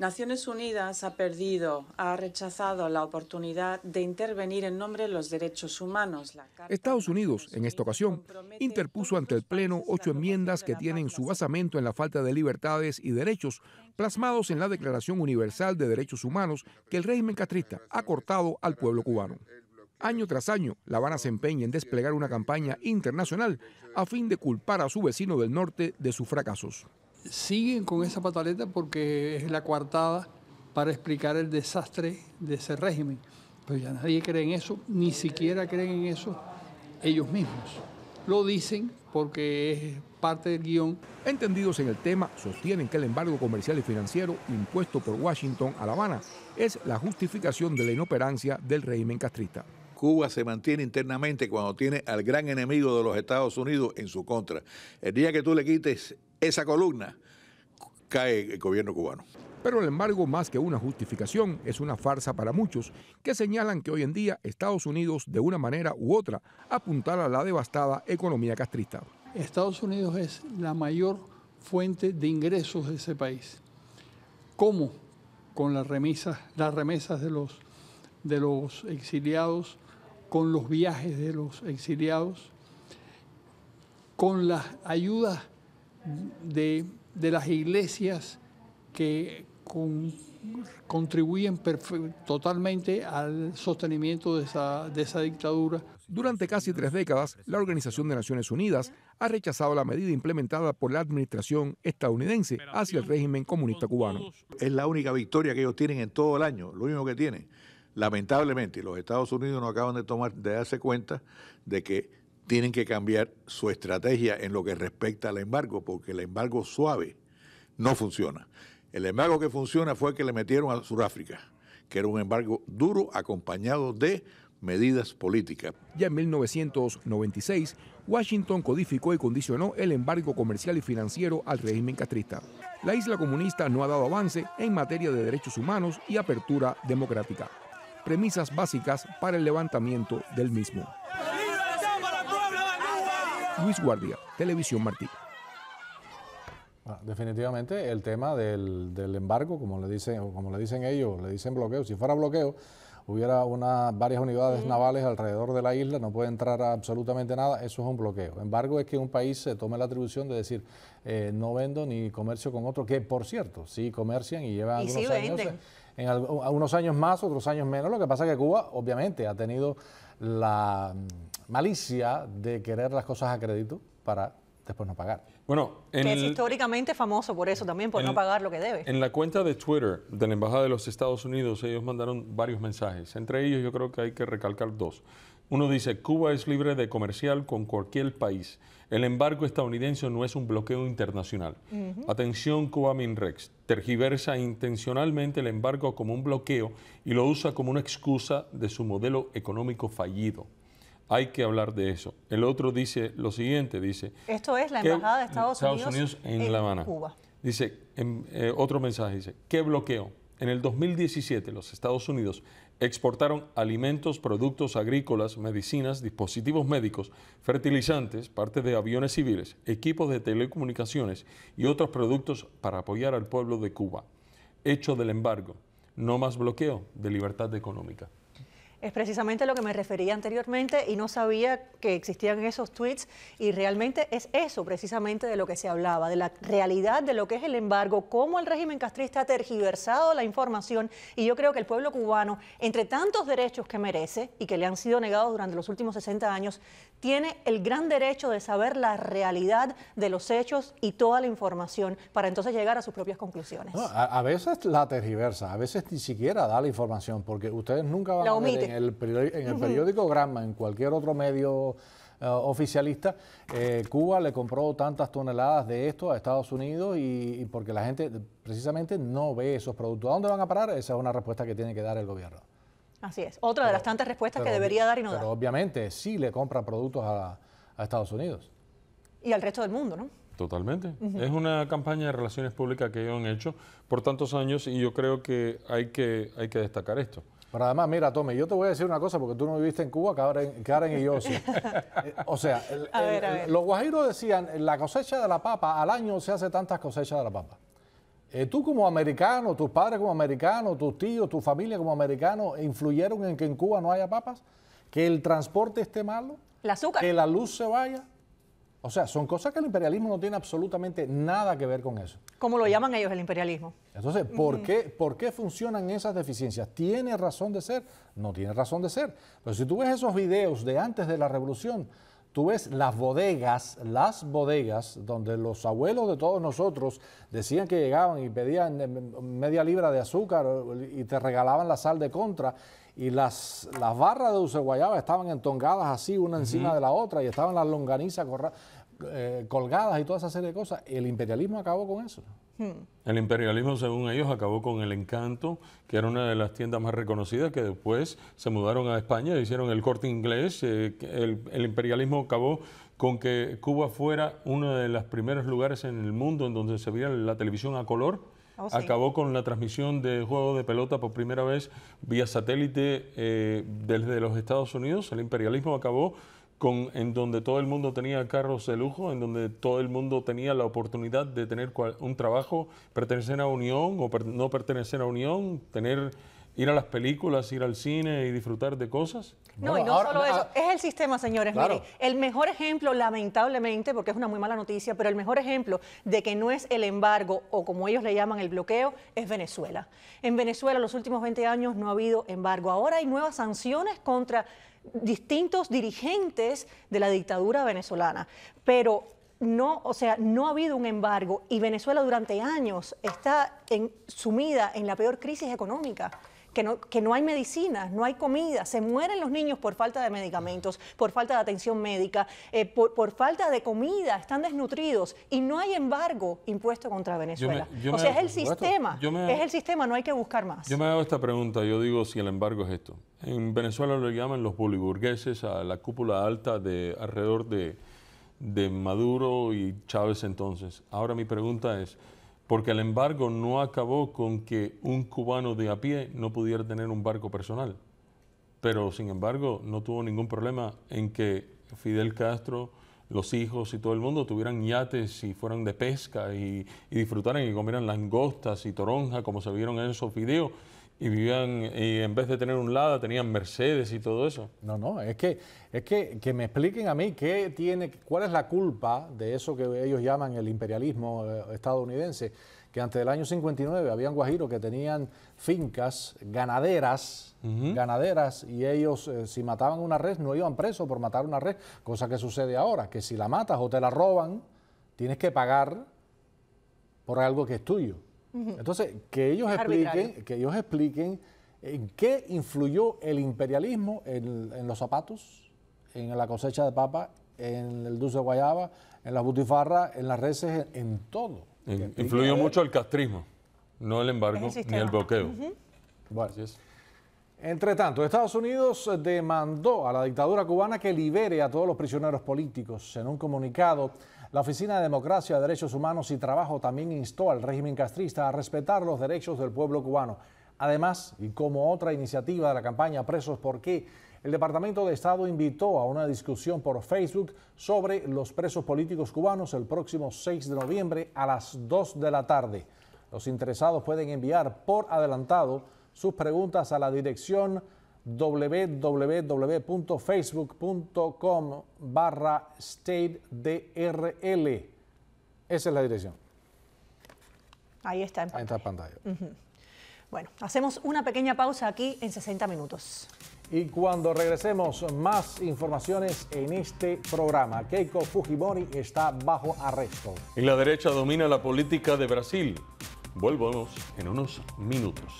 Naciones Unidas ha perdido, ha rechazado la oportunidad de intervenir en nombre de los derechos humanos. Estados Unidos, en esta ocasión, interpuso ante el Pleno ocho enmiendas que tienen su basamento en la falta de libertades y derechos plasmados en la Declaración Universal de Derechos Humanos que el régimen castrista ha cortado al pueblo cubano. Año tras año, La Habana se empeña en desplegar una campaña internacional a fin de culpar a su vecino del norte de sus fracasos siguen con esa pataleta porque es la coartada para explicar el desastre de ese régimen. Pero ya nadie cree en eso, ni siquiera creen en eso ellos mismos. Lo dicen porque es parte del guión. Entendidos en el tema, sostienen que el embargo comercial y financiero impuesto por Washington a La Habana es la justificación de la inoperancia del régimen castrista. Cuba se mantiene internamente cuando tiene al gran enemigo de los Estados Unidos en su contra. El día que tú le quites esa columna, cae el gobierno cubano. Pero el embargo, más que una justificación, es una farsa para muchos que señalan que hoy en día Estados Unidos, de una manera u otra, apuntará a la devastada economía castrista. Estados Unidos es la mayor fuente de ingresos de ese país. ¿Cómo? Con las remesas, las remesas de los exiliados, con los viajes de los exiliados, con las ayudas de, las iglesias que contribuyen totalmente al sostenimiento de esa, de esa dictadura. Durante casi tres décadas, la Organización de Naciones Unidas ha rechazado la medida implementada por la administración estadounidense hacia el régimen comunista cubano. Es la única victoria que ellos tienen en todo el año, lo único que tienen. Lamentablemente, los Estados Unidos no acaban de tomar, de darse cuenta de que tienen que cambiar su estrategia en lo que respecta al embargo, porque el embargo suave no funciona. El embargo que funciona fue el que le metieron a Sudáfrica, que era un embargo duro acompañado de medidas políticas. Ya en 1996, Washington codificó y condicionó el embargo comercial y financiero al régimen castrista. La isla comunista no ha dado avance en materia de derechos humanos y apertura democrática. Premisas básicas para el levantamiento del mismo. Luis Guardia, Televisión Martín. Ah, definitivamente el tema del, embargo, como le dicen, como le dicen ellos, le dicen bloqueo. Si fuera bloqueo, hubiera varias unidades navales alrededor de la isla, no puede entrar absolutamente nada, eso es un bloqueo. Embargo, es que un país se tome la atribución de decir, eh, no vendo ni comercio con otro, que por cierto, sí comercian y llevan algunos años, eh, unos años más, otros años menos. Lo que pasa es que Cuba, obviamente, ha tenido la malicia de querer las cosas a crédito para después no pagar. Bueno, que es históricamente famoso por eso también, por no pagar lo que debe. En la cuenta de Twitter de la Embajada de los Estados Unidos, ellos mandaron varios mensajes. Entre ellos yo creo que hay que recalcar dos. Uno dice, Cuba es libre de comercial con cualquier país. El embargo estadounidense no es un bloqueo internacional. Atención, Cuba Minrex. Tergiversa intencionalmente el embargo como un bloqueo y lo usa como una excusa de su modelo económico fallido. Hay que hablar de eso. El otro dice lo siguiente, dice... Esto es la Embajada de Estados, Unidos, en, La Habana. Dice, em, eh, otro mensaje dice, ¿qué bloqueo? En el 2017 los Estados Unidos exportaron alimentos, productos agrícolas, medicinas, dispositivos médicos, fertilizantes, partes de aviones civiles, equipos de telecomunicaciones y otros productos para apoyar al pueblo de Cuba. Hecho del embargo, no más bloqueo de libertad económica. Es precisamente lo que me refería anteriormente y no sabía que existían esos tweets y realmente es eso precisamente de lo que se hablaba, de la realidad de lo que es el embargo, cómo el régimen castrista ha tergiversado la información y yo creo que el pueblo cubano, entre tantos derechos que merece y que le han sido negados durante los últimos 60 años, tiene el gran derecho de saber la realidad de los hechos y toda la información para entonces llegar a sus propias conclusiones. a, veces la tergiversa, a veces ni siquiera da la información porque ustedes nunca van a ver en el periódico Granma, en cualquier otro medio eh, oficialista, eh, Cuba le compró tantas toneladas de esto a Estados Unidos y, porque la gente precisamente no ve esos productos. ¿A dónde van a parar? Esa es una respuesta que tiene que dar el gobierno. Así es, otra de las tantas respuestas que debería dar y no pero Obviamente sí le compra productos a, Estados Unidos. Y al resto del mundo, ¿no? Totalmente. Es una campaña de relaciones públicas que ellos han hecho por tantos años y yo creo que hay que, hay que destacar esto. Pero además, mira, Tome, yo te voy a decir una cosa, porque tú no viviste en Cuba, Karen, Karen y yo sí. (laughs) Eh, o sea, los guajiros decían, la cosecha de la papa, al año se hace tantas cosechas de la papa. Eh, tú como americano, tus padres como americanos, tus tíos, tu familia como americano, ¿influyeron en que en Cuba no haya papas? ¿Que el transporte esté malo? ¿El azúcar? ¿Que la luz se vaya? O sea, son cosas que el imperialismo no tiene absolutamente nada que ver con eso. ¿Cómo lo llaman ellos el imperialismo. Entonces, ¿por, qué, ¿por qué funcionan esas deficiencias? ¿Tiene razón de ser? No tiene razón de ser. Pero si tú ves esos videos de antes de la revolución, tú ves las bodegas, las bodegas donde los abuelos de todos nosotros decían que llegaban y pedían eh, media libra de azúcar y te regalaban la sal de contra y las, las barras de dulce guayaba estaban entongadas así una encima de la otra y estaban las longanizas corradas. Eh, colgadas y toda esa serie de cosas. El imperialismo acabó con eso. Hmm. El imperialismo, según ellos, acabó con el encanto, que era una de las tiendas más reconocidas, que después se mudaron a España, e hicieron el corte inglés. Eh, el, imperialismo acabó con que Cuba fuera uno de los primeros lugares en el mundo en donde se veía la televisión a color. Oh, acabó con la transmisión de juegos de pelota por primera vez vía satélite eh, desde los Estados Unidos. El imperialismo acabó en donde todo el mundo tenía carros de lujo, en donde todo el mundo tenía la oportunidad de tener un trabajo, pertenecer a Unión o no pertenecer a Unión, tener ir a las películas, ir al cine y disfrutar de cosas. No, y no solo eso, es el sistema, señores. el mejor ejemplo, lamentablemente, porque es una muy mala noticia, pero el mejor ejemplo de que no es el embargo o como ellos le llaman el bloqueo, es Venezuela. En Venezuela, los últimos 20 años no ha habido embargo. Ahora hay nuevas sanciones contra distintos dirigentes de la dictadura venezolana. Pero no, o sea, no ha habido un embargo y Venezuela durante años está en, sumida en la peor crisis económica que no, hay medicina, no hay comida, se mueren los niños por falta de medicamentos, por falta de atención médica, eh, por, falta de comida, están desnutridos y no hay embargo impuesto contra Venezuela. o sea, es el sistema, es el sistema, no hay que buscar más. Yo me hago esta pregunta, yo digo si el embargo es esto. En Venezuela lo llaman los boliburgueses a la cúpula alta de alrededor de, de Maduro y Chávez entonces. Ahora mi pregunta es, porque el embargo no acabó con que un cubano de a pie no pudiera tener un barco personal. Pero sin embargo, no tuvo ningún problema en que Fidel Castro, los hijos y todo el mundo tuvieran yates y fueran de pesca y, disfrutaran y comieran langostas y toronja, como se vieron en esos videos y vivían, y en vez de tener un Lada, tenían Mercedes y todo eso. No, no, es que, es que, me expliquen a mí qué tiene, cuál es la culpa de eso que ellos llaman el imperialismo eh, estadounidense, que antes del año 59 habían guajiros que tenían fincas ganaderas, ganaderas, y ellos eh, si mataban una res no iban presos por matar una res, cosa que sucede ahora, que si la matas o te la roban, tienes que pagar por algo que es tuyo. Entonces, que ellos expliquen, que ellos expliquen en eh, qué influyó el imperialismo en, los zapatos, en la cosecha de papa, en el dulce de guayaba, en las butifarras, en las reces, en, todo. influyó mucho el castrismo, no el embargo ni el bloqueo. es. Entre tanto, Estados Unidos demandó a la dictadura cubana que libere a todos los prisioneros políticos. En un comunicado, la Oficina de Democracia, Derechos Humanos y Trabajo también instó al régimen castrista a respetar los derechos del pueblo cubano. Además, y como otra iniciativa de la campaña Presos por qué, el Departamento de Estado invitó a una discusión por Facebook sobre los presos políticos cubanos el próximo 6 de noviembre a las 2 de la tarde. Los interesados pueden enviar por adelantado sus preguntas a la dirección www.facebook.com barra DRL. Esa es la dirección. Ahí está en pantalla. Ahí pantalla. Bueno, hacemos una pequeña pausa aquí en 60 minutos. Y cuando regresemos, más informaciones en este programa. Keiko Fujimori está bajo arresto. Y la derecha domina la política de Brasil. Volvemos en unos minutos.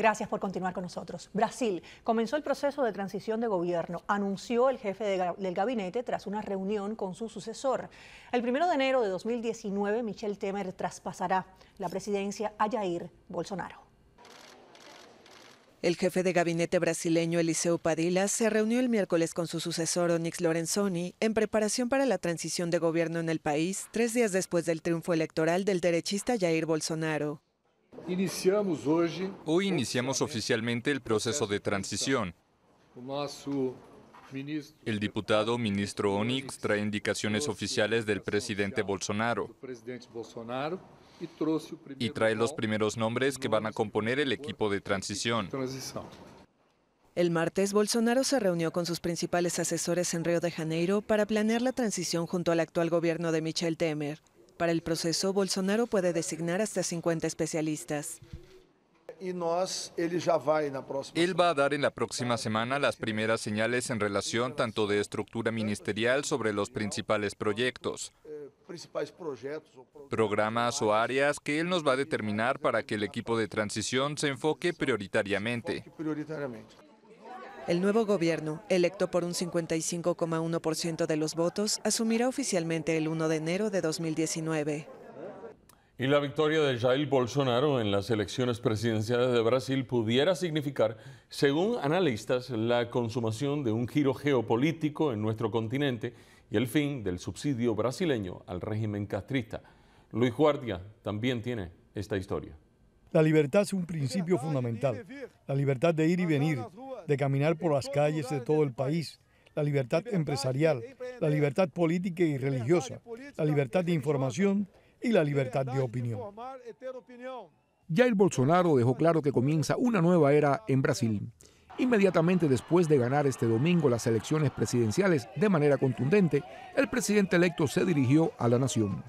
Gracias por continuar con nosotros. Brasil comenzó el proceso de transición de gobierno, anunció el jefe del gabinete tras una reunión con su sucesor. El primero de enero de 2019, Michel Temer traspasará la presidencia a Jair Bolsonaro. El jefe de gabinete brasileño Eliseu Padilla se reunió el miércoles con su sucesor Onyx Lorenzoni en preparación para la transición de gobierno en el país, tres días después del triunfo electoral del derechista Jair Bolsonaro. Hoy iniciamos oficialmente el proceso de transición. El diputado ministro Onix trae indicaciones oficiales del presidente Bolsonaro y trae los primeros nombres que van a componer el equipo de transición. El martes, Bolsonaro se reunió con sus principales asesores en Río de Janeiro para planear la transición junto al actual gobierno de Michel Temer. Para el proceso, Bolsonaro puede designar hasta 50 especialistas. Él va a dar en la próxima semana las primeras señales en relación tanto de estructura ministerial sobre los principales proyectos, programas o áreas que él nos va a determinar para que el equipo de transición se enfoque prioritariamente. El nuevo gobierno, electo por un 55,1% de los votos, asumirá oficialmente el 1 de enero de 2019. Y la victoria de Jair Bolsonaro en las elecciones presidenciales de Brasil pudiera significar, según analistas, la consumación de un giro geopolítico en nuestro continente y el fin del subsidio brasileño al régimen castrista. Luis Guardia también tiene esta historia. La libertad es un principio fundamental. La libertad de ir y venir, de caminar por las calles de todo el país, la libertad empresarial, la libertad política y religiosa, la libertad de información y la libertad de opinión. el Bolsonaro dejó claro que comienza una nueva era en Brasil. Inmediatamente después de ganar este domingo las elecciones presidenciales de manera contundente, el presidente electo se dirigió a la nación.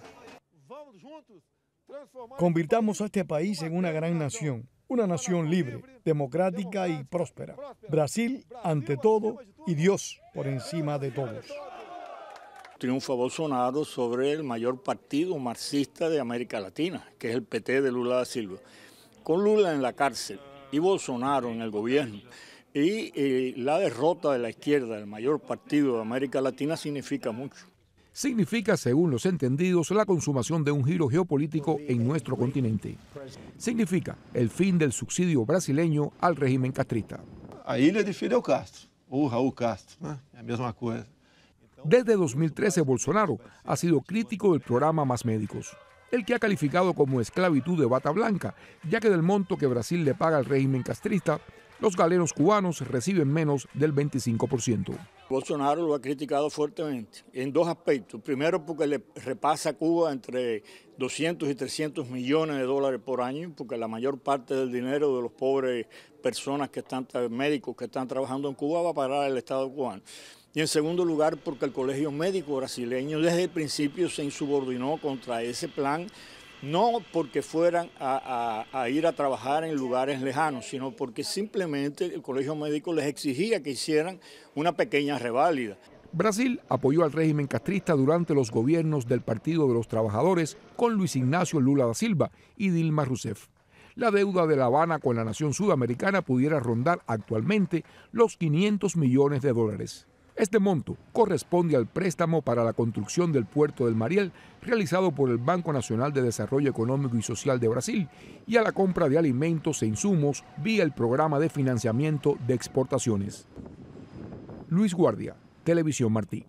Convirtamos a este país en una gran nación, una nación libre, democrática y próspera. Brasil ante todo y Dios por encima de todos. Triunfa Bolsonaro sobre el mayor partido marxista de América Latina, que es el PT de Lula da Silva. Con Lula en la cárcel y Bolsonaro en el gobierno. Y eh, la derrota de la izquierda, del mayor partido de América Latina, significa mucho significa, según los entendidos, la consumación de un giro geopolítico en nuestro continente. Significa el fin del subsidio brasileño al régimen castrista. La de Fidel Castro, o uh, Castro, la misma cosa. Desde 2013, Bolsonaro ha sido crítico del programa Más Médicos, el que ha calificado como esclavitud de bata blanca, ya que del monto que Brasil le paga al régimen castrista, los galeros cubanos reciben menos del 25%. Bolsonaro lo ha criticado fuertemente en dos aspectos. Primero, porque le repasa a Cuba entre 200 y 300 millones de dólares por año, porque la mayor parte del dinero de los pobres personas que están, médicos que están trabajando en Cuba va a parar al Estado cubano. Y en segundo lugar, porque el Colegio Médico Brasileño desde el principio se insubordinó contra ese plan no porque fueran a, ir a trabajar en lugares lejanos, sino porque simplemente el Colegio Médico les exigía que hicieran una pequeña reválida. Brasil apoyó al régimen castrista durante los gobiernos del Partido de los Trabajadores con Luis Ignacio Lula da Silva y Dilma Rousseff. La deuda de La Habana con la nación sudamericana pudiera rondar actualmente los 500 millones de dólares. Este monto corresponde al préstamo para la construcción del puerto del Mariel realizado por el Banco Nacional de Desarrollo Económico y Social de Brasil y a la compra de alimentos e insumos vía el programa de financiamiento de exportaciones. Luis Guardia, Televisión Martí.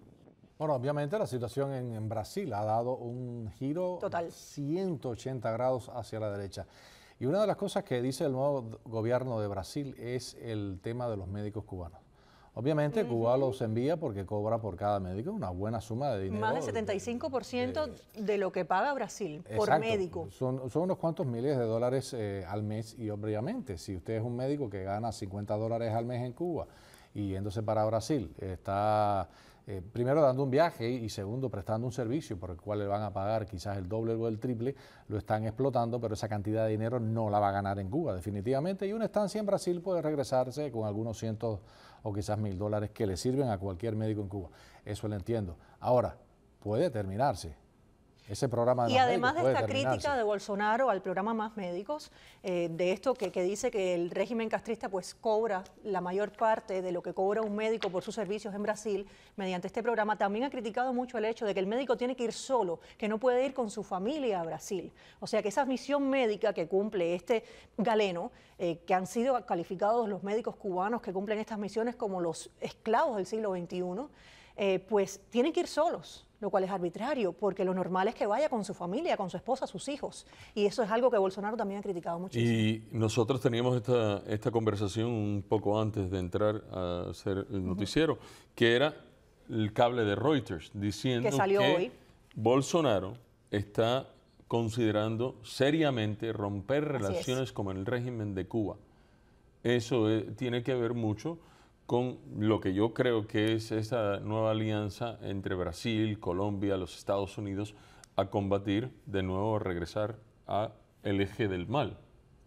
Bueno, obviamente la situación en, Brasil ha dado un giro Total. 180 grados hacia la derecha. Y una de las cosas que dice el nuevo gobierno de Brasil es el tema de los médicos cubanos. Obviamente, Cuba los envía porque cobra por cada médico una buena suma de dinero. Más del 75% eh, de lo que paga Brasil por médico. Son, unos cuantos miles de dólares eh, al mes y obviamente, si usted es un médico que gana 50 dólares al mes en Cuba y yéndose para Brasil, está eh, primero dando un viaje y segundo prestando un servicio por el cual le van a pagar quizás el doble o el triple, lo están explotando, pero esa cantidad de dinero no la va a ganar en Cuba definitivamente y una estancia en Brasil puede regresarse con algunos cientos o quizás mil dólares que le sirven a cualquier médico en Cuba. Eso lo entiendo. Ahora, puede terminarse ese programa y además de esta crítica de Bolsonaro al programa Más Médicos, eh, de esto que, dice que el régimen castrista pues cobra la mayor parte de lo que cobra un médico por sus servicios en Brasil mediante este programa, también ha criticado mucho el hecho de que el médico tiene que ir solo, que no puede ir con su familia a Brasil. O sea que esa misión médica que cumple este galeno, eh, que han sido calificados los médicos cubanos que cumplen estas misiones como los esclavos del siglo XXI, eh, pues tienen que ir solos lo cual es arbitrario, porque lo normal es que vaya con su familia, con su esposa, sus hijos. Y eso es algo que Bolsonaro también ha criticado muchísimo. Y nosotros teníamos esta, esta conversación un poco antes de entrar a hacer el noticiero, que era el cable de Reuters, diciendo que, Bolsonaro está considerando seriamente romper relaciones con el régimen de Cuba. Eso eh, tiene que ver mucho con lo que yo creo que es esa nueva alianza entre Brasil, Colombia, los Estados Unidos, a combatir de nuevo, a regresar a el eje del mal,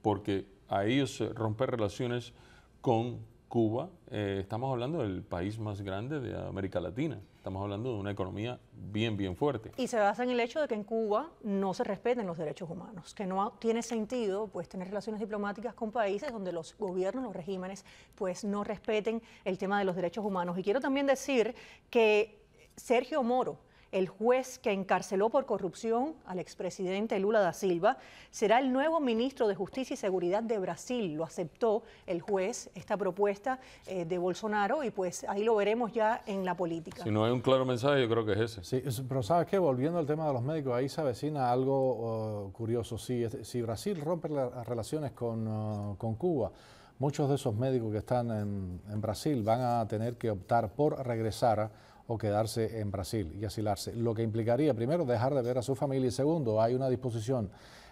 porque a ellos eh, romper relaciones con Cuba, eh, estamos hablando del país más grande de América Latina estamos hablando de una economía bien, bien fuerte. Y se basa en el hecho de que en Cuba no se respeten los derechos humanos, que no tiene sentido pues tener relaciones diplomáticas con países donde los gobiernos, los regímenes, pues no respeten el tema de los derechos humanos. Y quiero también decir que Sergio Moro, el juez que encarceló por corrupción al expresidente Lula da Silva será el nuevo ministro de Justicia y Seguridad de Brasil. Lo aceptó el juez, esta propuesta eh, de Bolsonaro, y pues ahí lo veremos ya en la política. Si no hay un claro mensaje, yo creo que es ese. Sí, pero sabes qué? volviendo al tema de los médicos, ahí se avecina algo oh, curioso. Si, Brasil rompe las relaciones oh, con, Cuba, muchos de esos médicos que están en, en, Brasil van a tener que optar por regresar o quedarse en Brasil y asilarse, lo que implicaría primero dejar de ver a su familia y segundo hay una disposición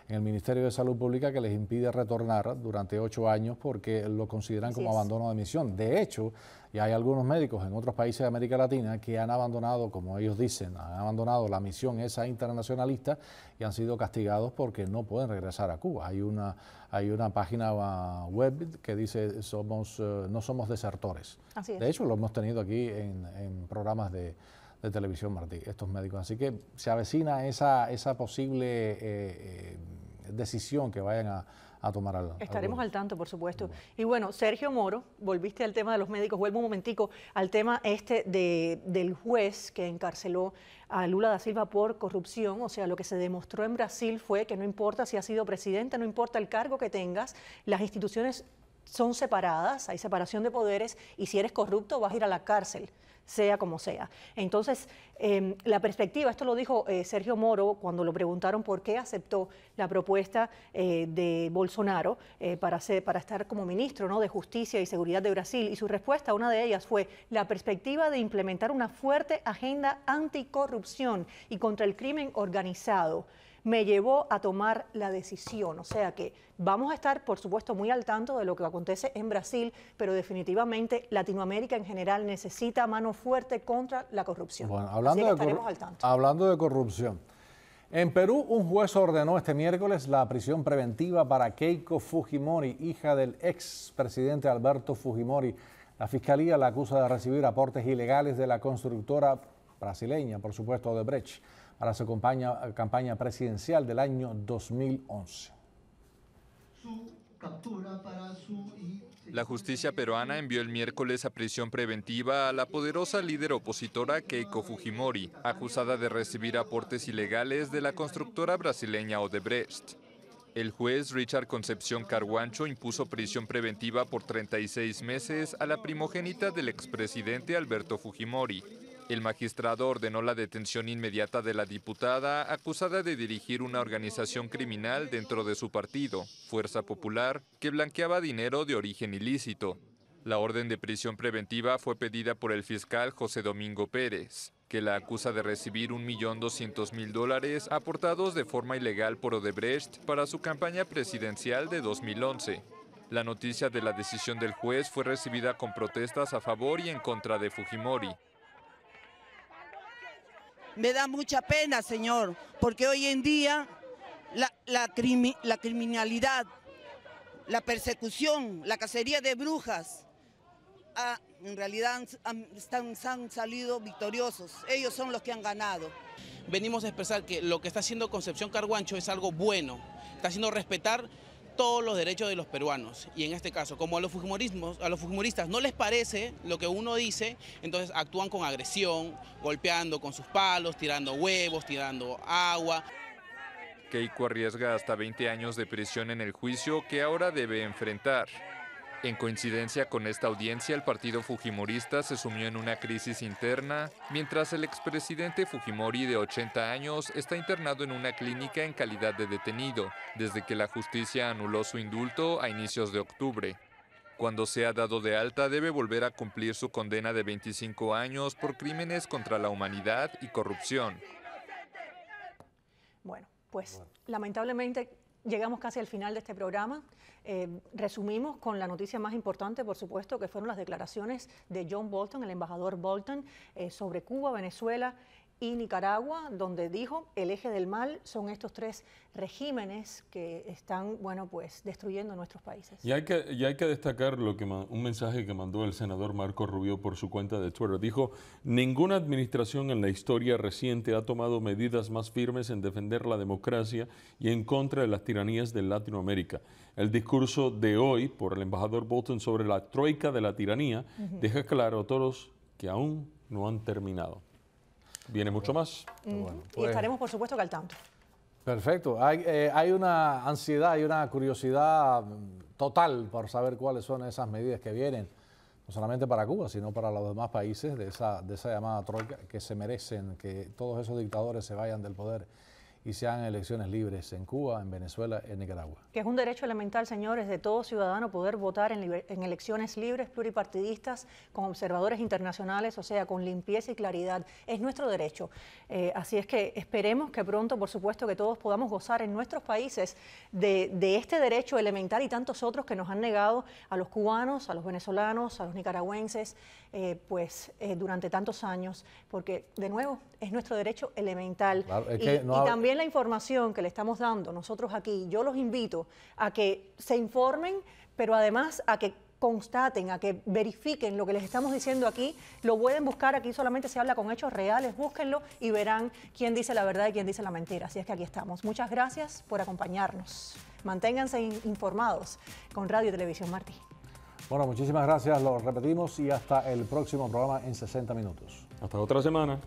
en el Ministerio de Salud Pública que les impide retornar durante ocho años porque lo consideran como abandono de misión. De hecho, ya hay algunos médicos en otros países de América Latina que han abandonado, como ellos dicen, han abandonado la misión esa internacionalista y han sido castigados porque no pueden regresar a Cuba. Hay una, hay una página ah, web que dice somos, eh, no somos desertores. De hecho, lo hemos tenido aquí en, programas de, televisión, Martí, estos médicos. Así que se avecina esa, esa posible eh, eh, decisión que vayan a, tomar. Estaremos al tanto, por supuesto. Y bueno, Sergio Moro, volviste al tema de los médicos, vuelvo un momentico al tema este de, del juez que encarceló a Lula da Silva por corrupción, o sea, lo que se demostró en Brasil fue que no importa si ha sido presidente, no importa el cargo que tengas, las instituciones son separadas, hay separación de poderes y si eres corrupto vas a ir a la cárcel sea como sea. Entonces, em, la perspectiva, esto lo dijo eh, Sergio Moro cuando lo preguntaron por qué aceptó la propuesta eh, de Bolsonaro eh, para, para estar como ministro ¿no? de Justicia y Seguridad de Brasil, y su respuesta, una de ellas, fue la perspectiva de implementar una fuerte agenda anticorrupción y contra el crimen organizado me llevó a tomar la decisión. O sea que vamos a estar, por supuesto, muy al tanto de lo que acontece en Brasil, pero definitivamente Latinoamérica en general necesita mano fuerte contra la corrupción. Bueno, hablando, de, hablando de corrupción. En Perú, un juez ordenó este miércoles la prisión preventiva para Keiko Fujimori, hija del ex presidente Alberto Fujimori. La fiscalía la acusa de recibir aportes ilegales de la constructora brasileña, por supuesto, de Brecht ...para su campaña, campaña presidencial del año 2011. La justicia peruana envió el miércoles a prisión preventiva a la poderosa líder opositora Keiko Fujimori, acusada de recibir aportes ilegales de la constructora brasileña Odebrecht. El juez Richard Concepción Carguancho impuso prisión preventiva por 36 meses a la primogénita del expresidente Alberto Fujimori, el magistrado ordenó la detención inmediata de la diputada acusada de dirigir una organización criminal dentro de su partido, Fuerza Popular, que blanqueaba dinero de origen ilícito. La orden de prisión preventiva fue pedida por el fiscal José Domingo Pérez, que la acusa de recibir 1.200.000 dólares aportados de forma ilegal por Odebrecht para su campaña presidencial de 2011. La noticia de la decisión del juez fue recibida con protestas a favor y en contra de Fujimori, me da mucha pena, señor, porque hoy en día la, la criminalidad, la persecución, la cacería de brujas, ah, en realidad han salido victoriosos. Ellos son los que han ganado. Venimos a expresar que lo que está haciendo Concepción Carguancho es algo bueno, está haciendo respetar todos los derechos de los peruanos. Y en este caso, como a los, fujimorismos, a los fujimoristas no les parece lo que uno dice, entonces actúan con agresión, golpeando con sus palos, tirando huevos, tirando agua. Keiko arriesga hasta 20 años de prisión en el juicio que ahora debe enfrentar. En coincidencia con esta audiencia, el partido Fujimorista se sumió en una crisis interna, mientras el expresidente Fujimori de 80 años está internado en una clínica en calidad de detenido, desde que la justicia anuló su indulto a inicios de octubre. Cuando sea dado de alta debe volver a cumplir su condena de 25 años por crímenes contra la humanidad y corrupción. Bueno, pues lamentablemente Llegamos casi al final de este programa. Eh, resumimos con la noticia más importante, por supuesto, que fueron las declaraciones de John Bolton, el embajador Bolton, eh, sobre Cuba, Venezuela y Nicaragua, donde dijo el eje del mal son estos tres regímenes que están, bueno, pues destruyendo nuestros países. Y hay que, destacar un mensaje que mandó el senador Marco Rubio por su cuenta de Twitter. Dijo, ninguna administración en la historia reciente ha tomado medidas más firmes en defender la democracia y en contra de las tiranías de Latinoamérica. El discurso de hoy por el embajador Bolton sobre la troika de la tiranía deja claro a todos que aún no han terminado. Viene mucho más. Y pues- estaremos, por supuesto, que al tanto. Perfecto. Hay, eh, una ansiedad, y una curiosidad mm, total por saber cuáles son esas medidas que vienen, no solamente para Cuba, sino para los demás países de esa, de esa llamada troika, que se merecen que todos esos dictadores se vayan del poder y se elecciones libres en Cuba, en Venezuela, en Nicaragua. Que es un derecho elemental, señores, de todo ciudadano poder votar en, elecciones libres, pluripartidistas, con observadores internacionales, o sea, con limpieza y claridad. Es nuestro derecho. Eh, así es que esperemos que pronto, por supuesto, que todos podamos gozar en nuestros países de, este derecho elemental y tantos otros que nos han negado a los cubanos, a los venezolanos, a los nicaragüenses, eh, pues eh, durante tantos años, porque de nuevo es nuestro derecho elemental. y también la información que le estamos dando nosotros aquí, yo los invito a que se informen, pero además a que constaten, a que verifiquen lo que les estamos diciendo aquí, lo pueden buscar, aquí solamente se habla con hechos reales, búsquenlo y verán quién dice la verdad y quién dice la mentira. Así es que aquí estamos. Muchas gracias por acompañarnos. Manténganse informados con Radio y Televisión Martí. Bueno, muchísimas gracias, lo repetimos y hasta el próximo programa en 60 minutos. Hasta otra semana.